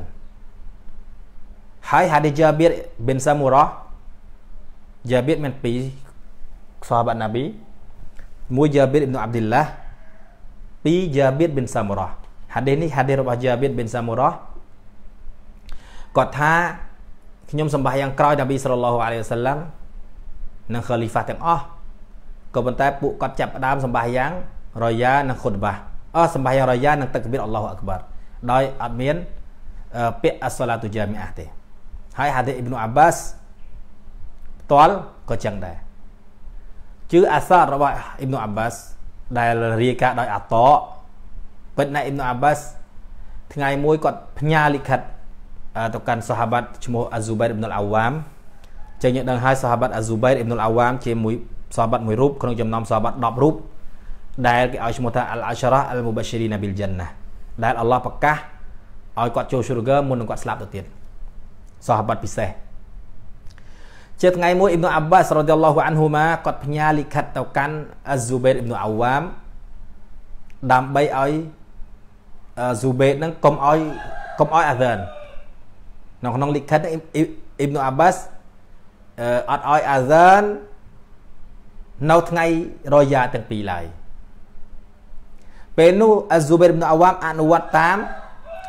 ហើយហាឌីសជាបៀតប៊ីនសាមូរ៉ាជាបៀតមានពីរសាហាបាណាប៊ីមួយជាបៀតអ៊ីបនុអាប់ឌីឡាពីរជាបៀតប៊ីនសាមូរ៉ាហាឌីសនេះហាឌីសរបស់ជាបៀតប៊ីនសាមូរ៉ាគាត់ថាខ្ញុំសម្បាសយ៉ាងក្រោយណាប៊ីសល្លឡោះអាឡៃវសាឡាំនិងខាលីហ្វាទាំងអស់ក៏ប៉ុន្តែពួកគាត់ចាប់ផ្ដើមសម្បាសយ៉ាងរយ៉ានិងខុតបាអស់សម្បាសយ៉ាងរយ៉ានិងតក្បៀរអល់ឡោះអក្បារដោយអត់មានពាក្យអសឡាតុជាមីអាទេហើយហាឌីអ៊ីប្នូអាបាសផ្ទាល់ក៏ចឹងដែរជឺអាសាតរបស់អ៊ីប្នូអាបាសដែលរាយការដោយអាតតពិតណាស់អ៊ីប្នូអាបាសថ្ងៃមួយគាត់ផ្ញើលិខិតទៅកាន់សាហាបាត់ឈ្មោះអាស៊ូបៃអ៊ីប្នូអ៊ាវ៉ាមចឹងយើងដឹងហើយសាហាបាត់អាស៊ូបៃអ៊ីបនុលអាវ៉ាមជាមួយសាហាបាត់មួយរូបក្នុងចំណោមសាហាបាត់10រូបដែលគេឲ្យឈ្មោះថាអលអាសារ៉ាអលមូបាឈីរីណាប៊ីលយ៉ាន់ណាដែលអល់ឡោះប្រកាសឲ្យគាត់ចូលស៊ូរហ្គើមុននឹងគាត់ស្លាប់ទៅទៀតសាហាបាត់ពិសេសជាថ្ងៃមួយអ៊ីបនុអាបាសរ៉ាឌីយ៉ាឡោះអានហ៊ូម៉ាគាត់ផ្ញើលិខិតទៅកាន់អាស៊ូបៃអ៊ីបនុអាវ៉ាមដើម្បីឲ្យអាស៊ូបៃនឹងកុំឲ្យកុំឲ្យអាហ្សាននៅក្នុងលិខិតអ៊ីបនុអាបាសអត់ឲ្យអាសាននៅថ្ងៃរយ៉ាទាំងពីរឡើយពេលនោះអាស៊ូបេរអ៊ីបនុអាវ៉ាមអនុវត្តតាម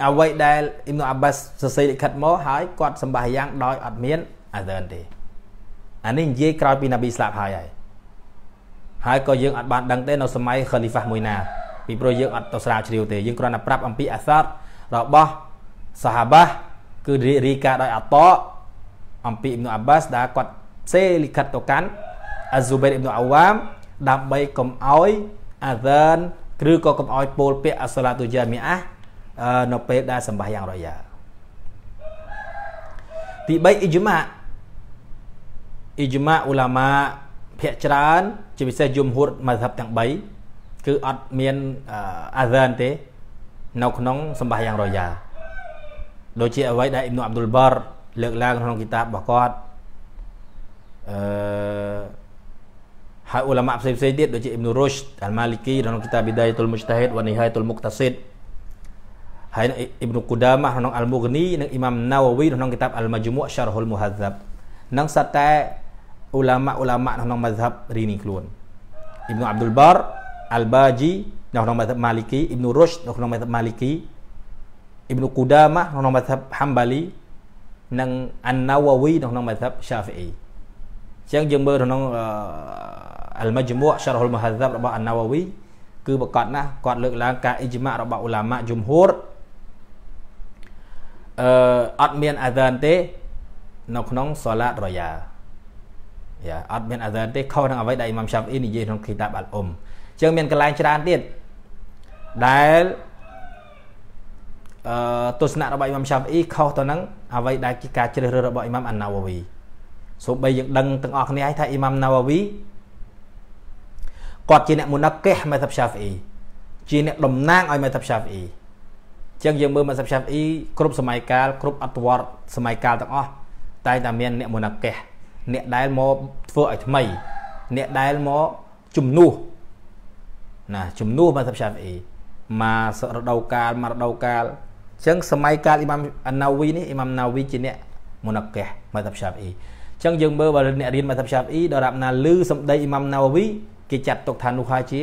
អ្វីដែលអ៊ីមនុអាបាសសរសេរលិខិតមកហើយគាត់សម្បាសយ៉ាង ដោយអត់មានអាសានទេអានេះនិយាយក្រោយពីណាប៊ីស្លាប់ហើយហើយហើយក៏យើងអត់បានដឹងទេនៅសម័យខលីហ្វាមួយណា ពីព្រោះយើងអត់ទៅស្រាវជ្រាវទេយើងគ្រាន់តែប្រាប់អំពីអាសាតរបស់សាហាបាគឺរីកាដោយអតតអំពីអ៊ីបនុអាបាសដែលគាត់ផ្សេលិខិតទៅកាន់អាស៊ូបេរអ៊ីបនុអាវ៉ាមដើម្បីកុំឲ្យអាសានឬក៏កុំឲ្យពោលពាក្យអសាឡាតុយ៉ាមីអានៅពេលដែលសម្បាយ៉ាងរយ៉ាទី3អ៊ីជម៉ាអ៊ីជម៉ាអ៊ូឡាម៉ាភាកច្រើនជាពិសេសយមហួតម៉ាសាប់ទាំង3គឺអត់មានអាសានទេនៅក្នុងសម្បាយ៉ាងរយ៉ាដូចជាអ្វីដែលអ៊ីមនុអាប់ឌុលបារលើកឡើងក្នុងគីតាបរបស់គាត់អឺហើយឧលាម៉ាផ្សេងផ្សេងទៀតដូចជាអ៊ីបនុរុឈអាល់ម៉ាលីគីក្នុងគីតាបិដៃទុលមុជតាហិតវ៉ានីហៃទុលមុកតាស៊ីតហើយអ៊ីបនុគូដាម៉ាក្នុងអាល់មូគនីនិងអ៊ីម៉ាំណាវ៉ាវីក្នុងគីតាបអាល់ម៉ាជមូអ៍ឆារហុលមូហាហ្ហាប់និងសតែអ៊ូឡាម៉ាអ៊ូឡាម៉ាក្នុងម៉ាហ្ហាប់រីនីខ្លួនអ៊ីបនុអាប់ឌុលបារអាល់បាជីនៅក្នុងម៉ាហ្ហាប់ម៉ាលីគីអ៊ីបនុរុឈនៅក្នុងម៉ាហ្ហាប់ម៉ាលីគី ابن قدامة نعم مذهب حنبلي និងអាណាវវីនៅក្នុង mazhab Shafi'i អញ្ចឹងយើងមើលទៅក្នុងអលមជ្មុអ Sharh al Muhadhab របស់អាណាវវីគឺប្រកាសណាស់គាត់លើកឡើងការអ៊ីជ្មារបស់ឧឡាម៉ាជំហួរអឺអត់មានអាដានទេនៅក្នុងសាឡាតរយ៉ាយ៉ាអត់មានអាដានទេខុសនឹងអ្វីដែលអ៊ីម៉ាំ Shafi'i និយាយក្នុងគីតាបអល់អ៊ុមអញ្ចឹងមានកន្លែងច្រើនទៀតដែលទស្សនៈរបស់អ៊ីម៉ាំឆាប់អ៊ីខុសទៅនឹងអ្វីដែលជាការជ្រើសរើសរបស់អ៊ីម៉ាំអាណាវវីសូម្បីយើងដឹងទាំងអស់គ្នាហើយថាអ៊ីម៉ាំណាវវីគាត់ជាអ្នកមុណាកេះមេសាប់ឆាប់អ៊ីជាអ្នកតំណាងឲ្យមេសាប់ឆាប់អ៊ីចឹងយើងមើលមេសាប់ឆាប់អ៊ីគ្រប់សម័យកាលគ្រប់អត្តវត្តសម័យកាលទាំងអស់តែតែមាន អ្នកមុណាកេះអ្នកដែលមកធ្វើឲ្យថ្មី អ្នកដែលមកជំនួសណាជំនួសមេសាប់ឆាប់អ៊ីមករដូវកាលមករដូវកាលអញ្ចឹងសម័យកាលអ៊ីម៉ាមណាវីនេះអ៊ីម៉ាមណាវីជាអ្នកមុនកះម៉ាតាប់សាប់អ៊ីអញ្ចឹងយើងមើលបើអ្នករៀនម៉ាតាប់សាប់អ៊ីដល់រាប់ណាលឺសម្ដីអ៊ីម៉ាមណាវីគេចាត់ទុកថានោះហើយជា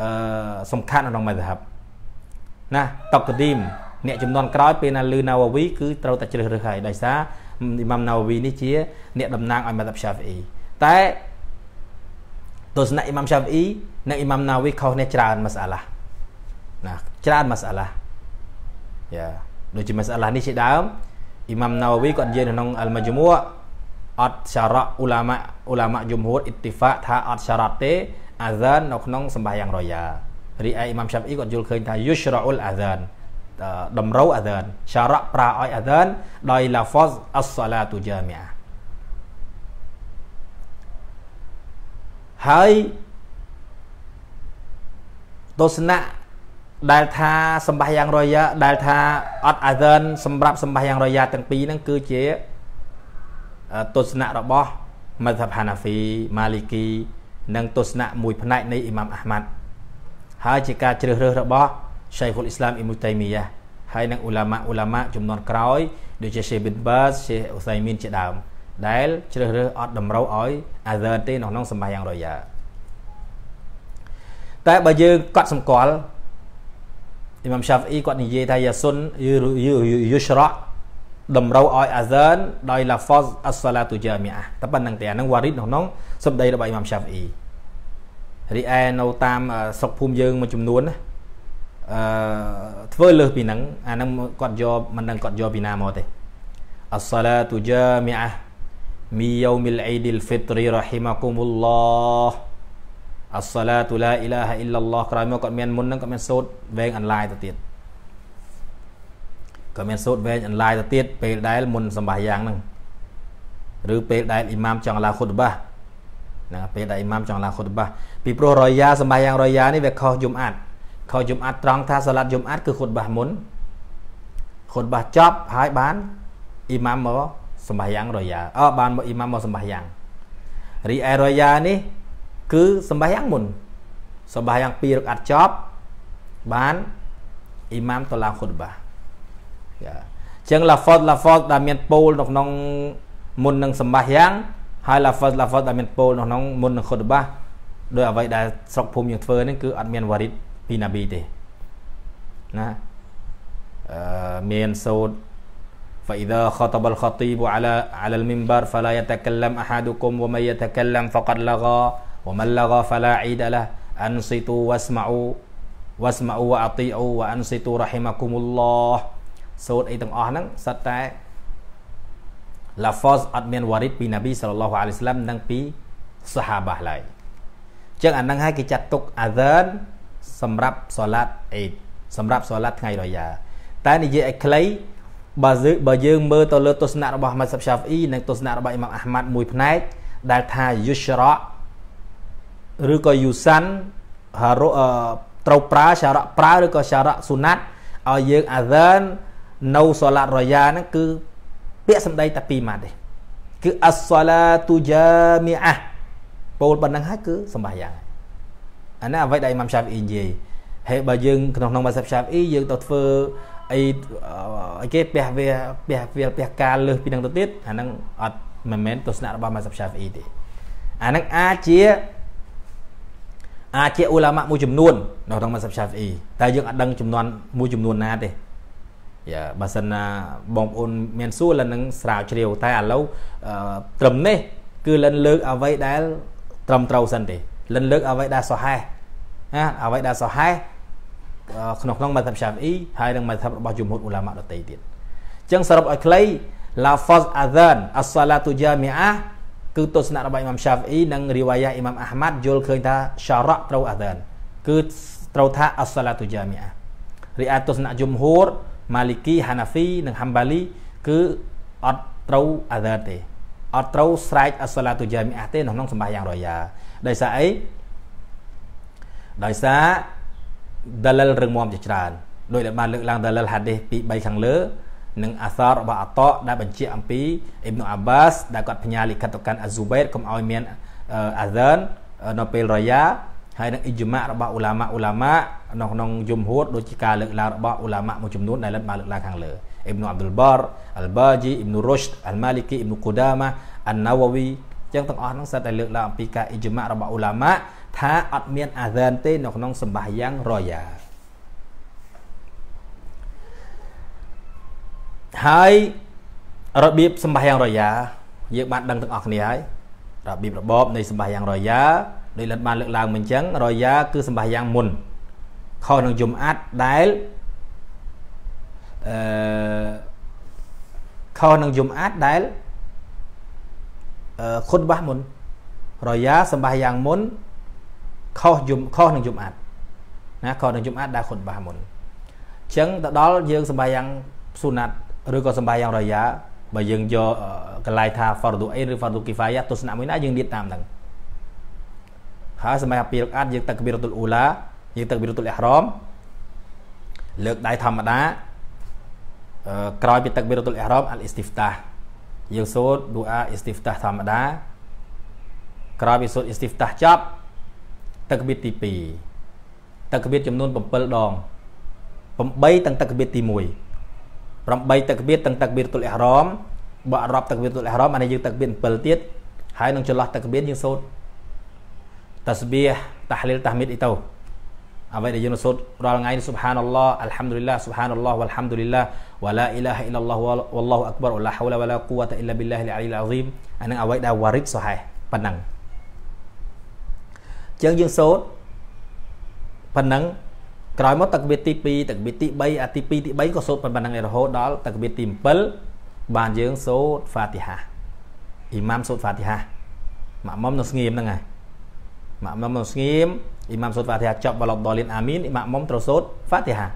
អឺសំខាន់ក្នុងម៉ាតាប់ណាតុកកឌីមអ្នកចំនួនក្រោយពេលណាលឺណាវវីគឺត្រូវតែជ្រើសរើសហើយដោយសារអ៊ីម៉ាមណាវវីនេះជា អ្នកតំណាងឲ្យម៉ាតាប់សាហ្វអ៊ីតែទស្សនៈអ៊ីម៉ាមសាហ្វអ៊ីនិងអ៊ីម៉ាមណាវវីខុសគ្នាច្រើនម៉ាសាឡាណាច្រើនម៉ាសាឡាយ៉ាដូចជា masalah នេះជាដើម Imam Nawawi គាត់និយាយនៅក្នុង Al Majmu' អត់សារ៉ាអ៊ូឡាម៉ាអ៊ូឡាម៉ាយមហួតអ៊ីតិហ្វាថាអត់សារ៉ាទេអាហ្សាននៅក្នុងសម្បាយ៉ាងរយ៉ារីឯអ៊ីម៉ាំឆាប់អ៊ីគាត់យល់ឃើញថាយុស្រ៉ាអ៊ុលអាហ្សានតម្រូវអាហ្សានសារ៉ាប្រើឲ្យអាហ្សានដោយឡាហ្វសអស្សាឡាទូជាមីអាហើយទស្សនៈដែលថាសម្បះយ៉ាងរយៈដែលថាអត់អាសិនសម្រាប់សម្បះយ៉ាងរយៈទាំងពីរហ្នឹងគឺជាទស្សនៈរបស់មជ្ឈបហាណាហ្វីម៉ាលីគីនិងទស្សនៈមួយផ្នែកនៃអ៊ីម៉ាមអាហ្មាត់ហើយជាការជ្រើសរើសរបស់ឆៃហ៊ុលអ៊ីស្លាមអ៊ីមុតៃមីយ៉ាហើយនិងឧឡាម៉ាឧឡាម៉ាចំនួនក្រោយដូចជា Sheikh bin Baz Sheikh Uthaymeen ជាដើម ដែល ជ្រើសរើសអត់តម្រូវឲ្យអាសិនទេក្នុងក្នុងសម្បះយ៉ាងរយៈតែបើយើងកត់សម្គាល់អ៊ីម៉ាំសាហ្វអ៊ីគាត់និយាយថាយ៉ាសុនយុស្រៈតម្រូវឲ្យអាហ្សានដោយឡាហ្វសអស្សាឡាទូជាមីអាតែប៉ុណ្្នឹងតែអានឹងវ៉ារីតក្នុងក្នុងសម្ដីរបស់អ៊ីម៉ាំសាហ្វអ៊ីរីឯនៅតាមស្រុកភូមិយើងមួយចំនួនណាអឺធ្វើលើសពីហ្នឹងអាហ្នឹងគាត់យកមិនដឹងគាត់យកពីណាមកទេអស្សាឡាទូជាមីអាមីយូមីលអ៊ីឌីលហ្វីត្រីរ៉ហ៊ីម៉ាគុមុលឡោះអស្សឡាតុឡាអ៊ីឡាហអ៊ីឡឡោះក្រោយមកគាត់មានមុននឹងគាត់មានសូត្រវែងអន្លាយទៅទៀតគាត់មានសូត្រវែងអន្លាយទៅទៀតពេលដែលមុនសម្បាយ៉ាងហ្នឹងឬពេលដែលអ៊ីម៉ាមចង់ឡាខុតបាណាពេលដែលអ៊ីម៉ាមចង់ឡាខុតបាពីព្រោះរយ៉ាសម្បាយ៉ាងរយ៉ានេះវាខុសយំអាត់ខុសយំអាត់ត្រង់ថាសាឡាត់យំអាត់គឺខុតបាមុនខុតបាចប់ហើយបានអ៊ីម៉ាមមកសម្បាយ៉ាងរយ៉ាអើបានមកអ៊ីម៉ាមមកសម្បាយ៉ាងរីឯរយ៉ានេះគឺសម្បាយ៉ាងមុនសម្បាយ៉ាងពីររកអាត់ចប់បានអ៊ីម៉ាមតឡាខុតបាយ៉ាអញ្ចឹងឡាហ្វតឡាហ្វតដែលមានពោលនៅក្នុងមុននឹងសម្បាយ៉ាងហើយឡាហ្វតឡាហ្វតដែលមានពោលនៅក្នុងមុននឹងខុតបាដោយអ្វីដែលស្រុកភូមិយើងធ្វើនេះគឺអត់មានវ៉ារីតពីណាប៊ីទេណាអឺមានសូត្រ فإذا خطب الخطيب على على المنبر فلا يتكلم أحدكم ومن يتكلم فقد لغى ومن لغى فلا عيد له أنصتوا واسمعوا واسمعوا وأطيعوا وأنصتوا رحمكم الله សូត្រអីទាំងអស់ហ្នឹងសិតតែ lafaz អត់មានវ៉ារិតពីនប៊ីសាឡឡោះអាឡៃស្លាមនិងពីសាហាបាឡើយចឹងអាហ្នឹងហើយគេចាត់ទុកអាដានសម្រាប់សាឡាត់អេតសម្រាប់សាឡាត់ថ្ងៃរយ៉ាតែនិយាយឲ្យខ្លីបើយើងបើយើងមើលទៅលើទស្សនៈរបស់ម៉ាសាប់សាហ្វអ៊ីនិងទស្សនៈរបស់អ៊ីម៉ាមអាហ្មាត់មួយផ្នែកដែលថាយុស្រ៉ាឬក៏យូសានហារត្រូវប្រើសារៈប្រើឬក៏សារៈសុណាត់ឲ្យយើងអាសាននៅសាឡាត់រយ៉ាហ្នឹងគឺពាក្យសម្ដីតែពីរម៉ាត់ទេគឺអស្សាឡាទូជាមីអាពោលប៉ុណ្ណឹងហើយគឺសម្បាយ៉ាងអានេះអ្វីដែលអ៊ីម៉ាំឆាប់អ៊ីនិយាយហើយបើយើងក្នុងក្នុងម៉ាសាប់ឆាប់អ៊ីយើងទៅធ្វើអីអីគេពះវាពះវាពះការលើសពីនឹងទៅទៀតអាហ្នឹងអត់មិនមែនទស្សនៈរបស់ម៉ាសាប់ឆាប់អ៊ីទេអាហ្នឹងអាចជាអាចជាអ៊ូឡាម៉ាមួយចំនួននៅក្នុងម៉ាសាប់ឆាហ្វអ៊ីតែយើងអត់ដឹងចំនួនមួយចំនួនណាទេយ៉ាបើសិនណាបងប្អូនមានសួរលិននឹងស្រាវជ្រាវតែឥឡូវត្រឹមនេះ គឺលិនលើកអ្វីដែល ត្រឹមត្រូវសិនទេ លិនលើកអ្វីដែលសហេះណាអ្វីដែលសហេះក្នុងក្នុងម៉ាសាប់ឆាហ្វអ៊ីហើយនឹងម៉ាសាប់របស់ជំនុំអ៊ូឡាម៉ាដទៃទៀតអញ្ចឹងសរុបឲ្យខ្លីឡាហ្វាសអាហ្សានអស្សាឡាទូជាមីអាគឺទស្សនៈរបស់អ៊ីម៉ាំសាហ្វអ៊ីនិងរីវ៉ាយ៉ាអ៊ីម៉ាំអាហ្មាត់យល់ឃើញថាសារ៉ាត្រូវអាដានគឺត្រូវថាអសាឡាទូជាមីអារីឯទស្សនៈយមហូរម៉ាលីគីហាណាហ្វីនិងហាំបាលីគឺអត់ត្រូវអាដានទេអត់ត្រូវស្រែកអសាឡាទូជាមីអាទេនៅក្នុងសម្បាយ៉ាងរយ៉ាដោយសារអីដោយសារដលលរឹងមាំជាច្រើនដោយដែលបានលើកឡើងដលលហាឌីសពី3ខាងលើនិងអាសាររបស់អាតកដែលបញ្ជាក់អំពីអ៊ីបនុអាបាសដែលគាត់ផ្ញើលិខិតទៅកាន់អាស៊ូបេតកុំឲ្យមានអាហ្សាននៅពេលរយ៉ាហើយនឹងអ៊ីជម៉ារបស់ឧឡាម៉ាឧឡាម៉ានៅក្នុងយមហួតដូចជាការលើកឡើងរបស់ឧឡាម៉ាមួយចំនួនដែលបានលើកឡើងខាងលើអ៊ីបនុអាប់ឌុលបារអលបាជីអ៊ីបនុរុស្ដអលម៉ាលីគីអ៊ីបនុកូដាម៉ាអាណាវវីចឹងទាំងអស់ហ្នឹងសិតតែលើកឡើងអំពីការអ៊ីជម៉ារបស់ឧឡាម៉ាថាអត់មានអាហ្សានទេនៅក្នុងសម្បាយ៉ាងរយ៉ាហើយរបៀបសម្បាយ៉ាងរយ៉ាយើងបានដឹងទាំងអស់គ្នាហើយរបៀបរបបនៃសម្បាយ៉ាងរយ៉ាដោយលិនបានលើកឡើងមិនអញ្ចឹងរយ៉ាគឺសម្បាយ៉ាងមុនខុសនឹងយំអាត់ដែលអឺខុសនឹងយំអាត់ដែលអឺខុតបាស់មុន រយ៉ាសម្បាយ៉ាងមុនខុសយំខុសនឹងយំអាត់ណាខុសនឹងយំអាត់ដែលខុតបាស់មុនអញ្ចឹងទៅដល់យើងសម្បាយ៉ាងស៊ូណាត់ឬក៏សម្បាយ៉ាងរយ៉ាបើយើងយកកន្លែងថា fardu ain ឬ fardu kifaya ទស្សនៈមួយណាយើងទៀតតាមហ្នឹងហើយសម្រាប់ពីរកាត់យើងទឹក kabiratul ula យើងទឹក kabiratul ihram លើកដៃធម្មតាក្រោយពីទឹក kabiratul ihram al istiftah យើងសូត្រ dua istiftah ធម្មតាក្រោយពីសូត្រ istiftah ចប់ទឹក kabir ទី2ទឹក kabir ចំនួន7ដង8ទាំងទឹក kabir ទី1 8តកបៀតទាំងតកបៀរទុលអះរ៉មបើអរ៉ាប់តកបៀរទុលអះរ៉មអានេះយើងតកបៀរ7ទៀតហើយនឹងចន្លោះតកបៀរយើងសូត្រតាស្បៀតាហលីលតាហ្មីតអ៊ីតោអ្វីដែលយើងសូត្ររាល់ថ្ងៃនេះ subhanallah alhamdulillah subhanallah walhamdulillah wala ilaha illallah wallahu akbar wala hawla wala quwwata illa billah al ali al azim អានឹងអ្វីដែលវ៉ារិតសុហេប៉ុណ្ណឹងអញ្ចឹងយើងសូត្រប៉ុណ្ណឹងក្រោយមកទឹកវិទ្យាទី2ទឹកវិទ្យាទី3អាទី2ទី3ក៏សូត្រប៉ុណ្ណឹងរហូតដល់ទឹកវិទ្យាទី7បានយើងសូត្រហ្វាទីហាអ៊ីម៉ាមសូត្រហ្វាទីហាម៉ាក់មុំនៅស្ងៀមហ្នឹងហើយម៉ាក់មុំនៅស្ងៀមអ៊ីម៉ាមសូត្រហ្វាទីហាចប់បឡប់ដល់លៀនអាមីនម៉ាក់មុំត្រូវសូត្រហ្វាទីហា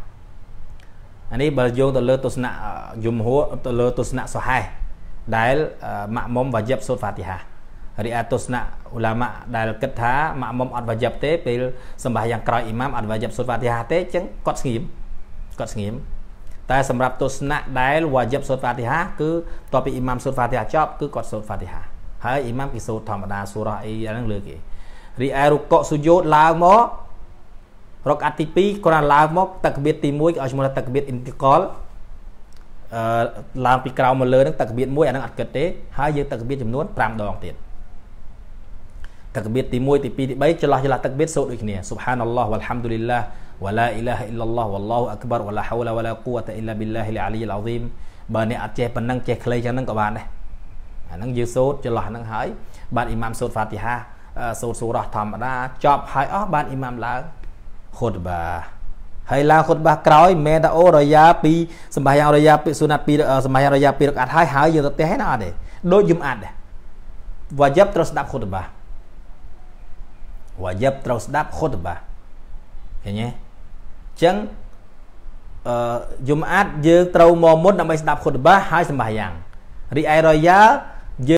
អានេះបើយោងទៅលើទស្សនៈយមហួរទៅលើទស្សនៈសហេះដែលម៉ាក់មុំវ៉ាយិបសូត្រហ្វាទីហារីឯទស្សនៈឧឡាម៉ាដែលគិតថាម៉ាក់មុំអត់វ៉ាយិបទេពេលសម្បាយ៉ាងក្រោយអ៊ីម៉ាមអត់វ៉ាយិបសូត្រវ៉ាទីហាទេអញ្ចឹងគាត់ស្ងៀមគាត់ស្ងៀមតែសម្រាប់ទស្សនៈដែលវ៉ាយិបសូត្រវ៉ាទីហា គឺតបពីអ៊ីម៉ាមសូត្រវ៉ាទីហាចប់គឺគាត់សូត្រវ៉ាទីហា ហើយអ៊ីម៉ាមគេសូត្រធម្មតាសូរ៉ាអីអាហ្នឹងលើគេរីឯរុកកសុយោតឡើងមករកអាត់ទី2គាត់ឡើងមកតកបៀតទី1គេឲ្យឈ្មោះថាតកបៀតអ៊ីនទីកលអឺឡើងពីក្រោមមកលើហ្នឹងតកបៀត1អាហ្នឹងអត់គិតទេហើយយើងតកបៀតចំនួន5ដងទៀតតាកបៀតទី1ទី2ទី3ចន្លោះចន្លោះតាកបៀតសូត្រដូចគ្នា Subhanallah walhamdulillah wala ilaha illallah wallahu akbar wala hawla wala quwwata illa billahil aliyyil azim បើអ្នកអត់ចេះប៉ុណ្ណឹងចេះខ្លីចឹងហ្នឹងក៏បានដែរអាហ្នឹងយើងសូត្រចន្លោះហ្នឹងហើយបាទអ៊ីម៉ាមសូត្រហ្វាទីហាសូត្រសូរ៉ាធម្មតាចប់ហើយអស់បាទអ៊ីម៉ាមឡើងខុតបាហើយឡើងខុតបា ក្រោយមែនតាអូរយ៉ាពីសម្បាយ៉ាងរយ៉ាពីសុណាត់ពីសម្បាយ៉ាងរយ៉ាពីរកអាត់ហើយហើយយើងទៅផ្ទះឯណាអត់ទេដូចយំអាត់ដែរវ៉ាយ៉ាប់ត្រូវស្ដាប់ខុតបាវ៉ាយិបត្រូវស្ដាប់ខុតបាឃើញទេអញ្ចឹងអឺយមអាតយើងត្រូវមកមុនដើម្បីស្ដាប់ខុតបាហើយសម្បាយ៉ាងរីឯរយ៉ា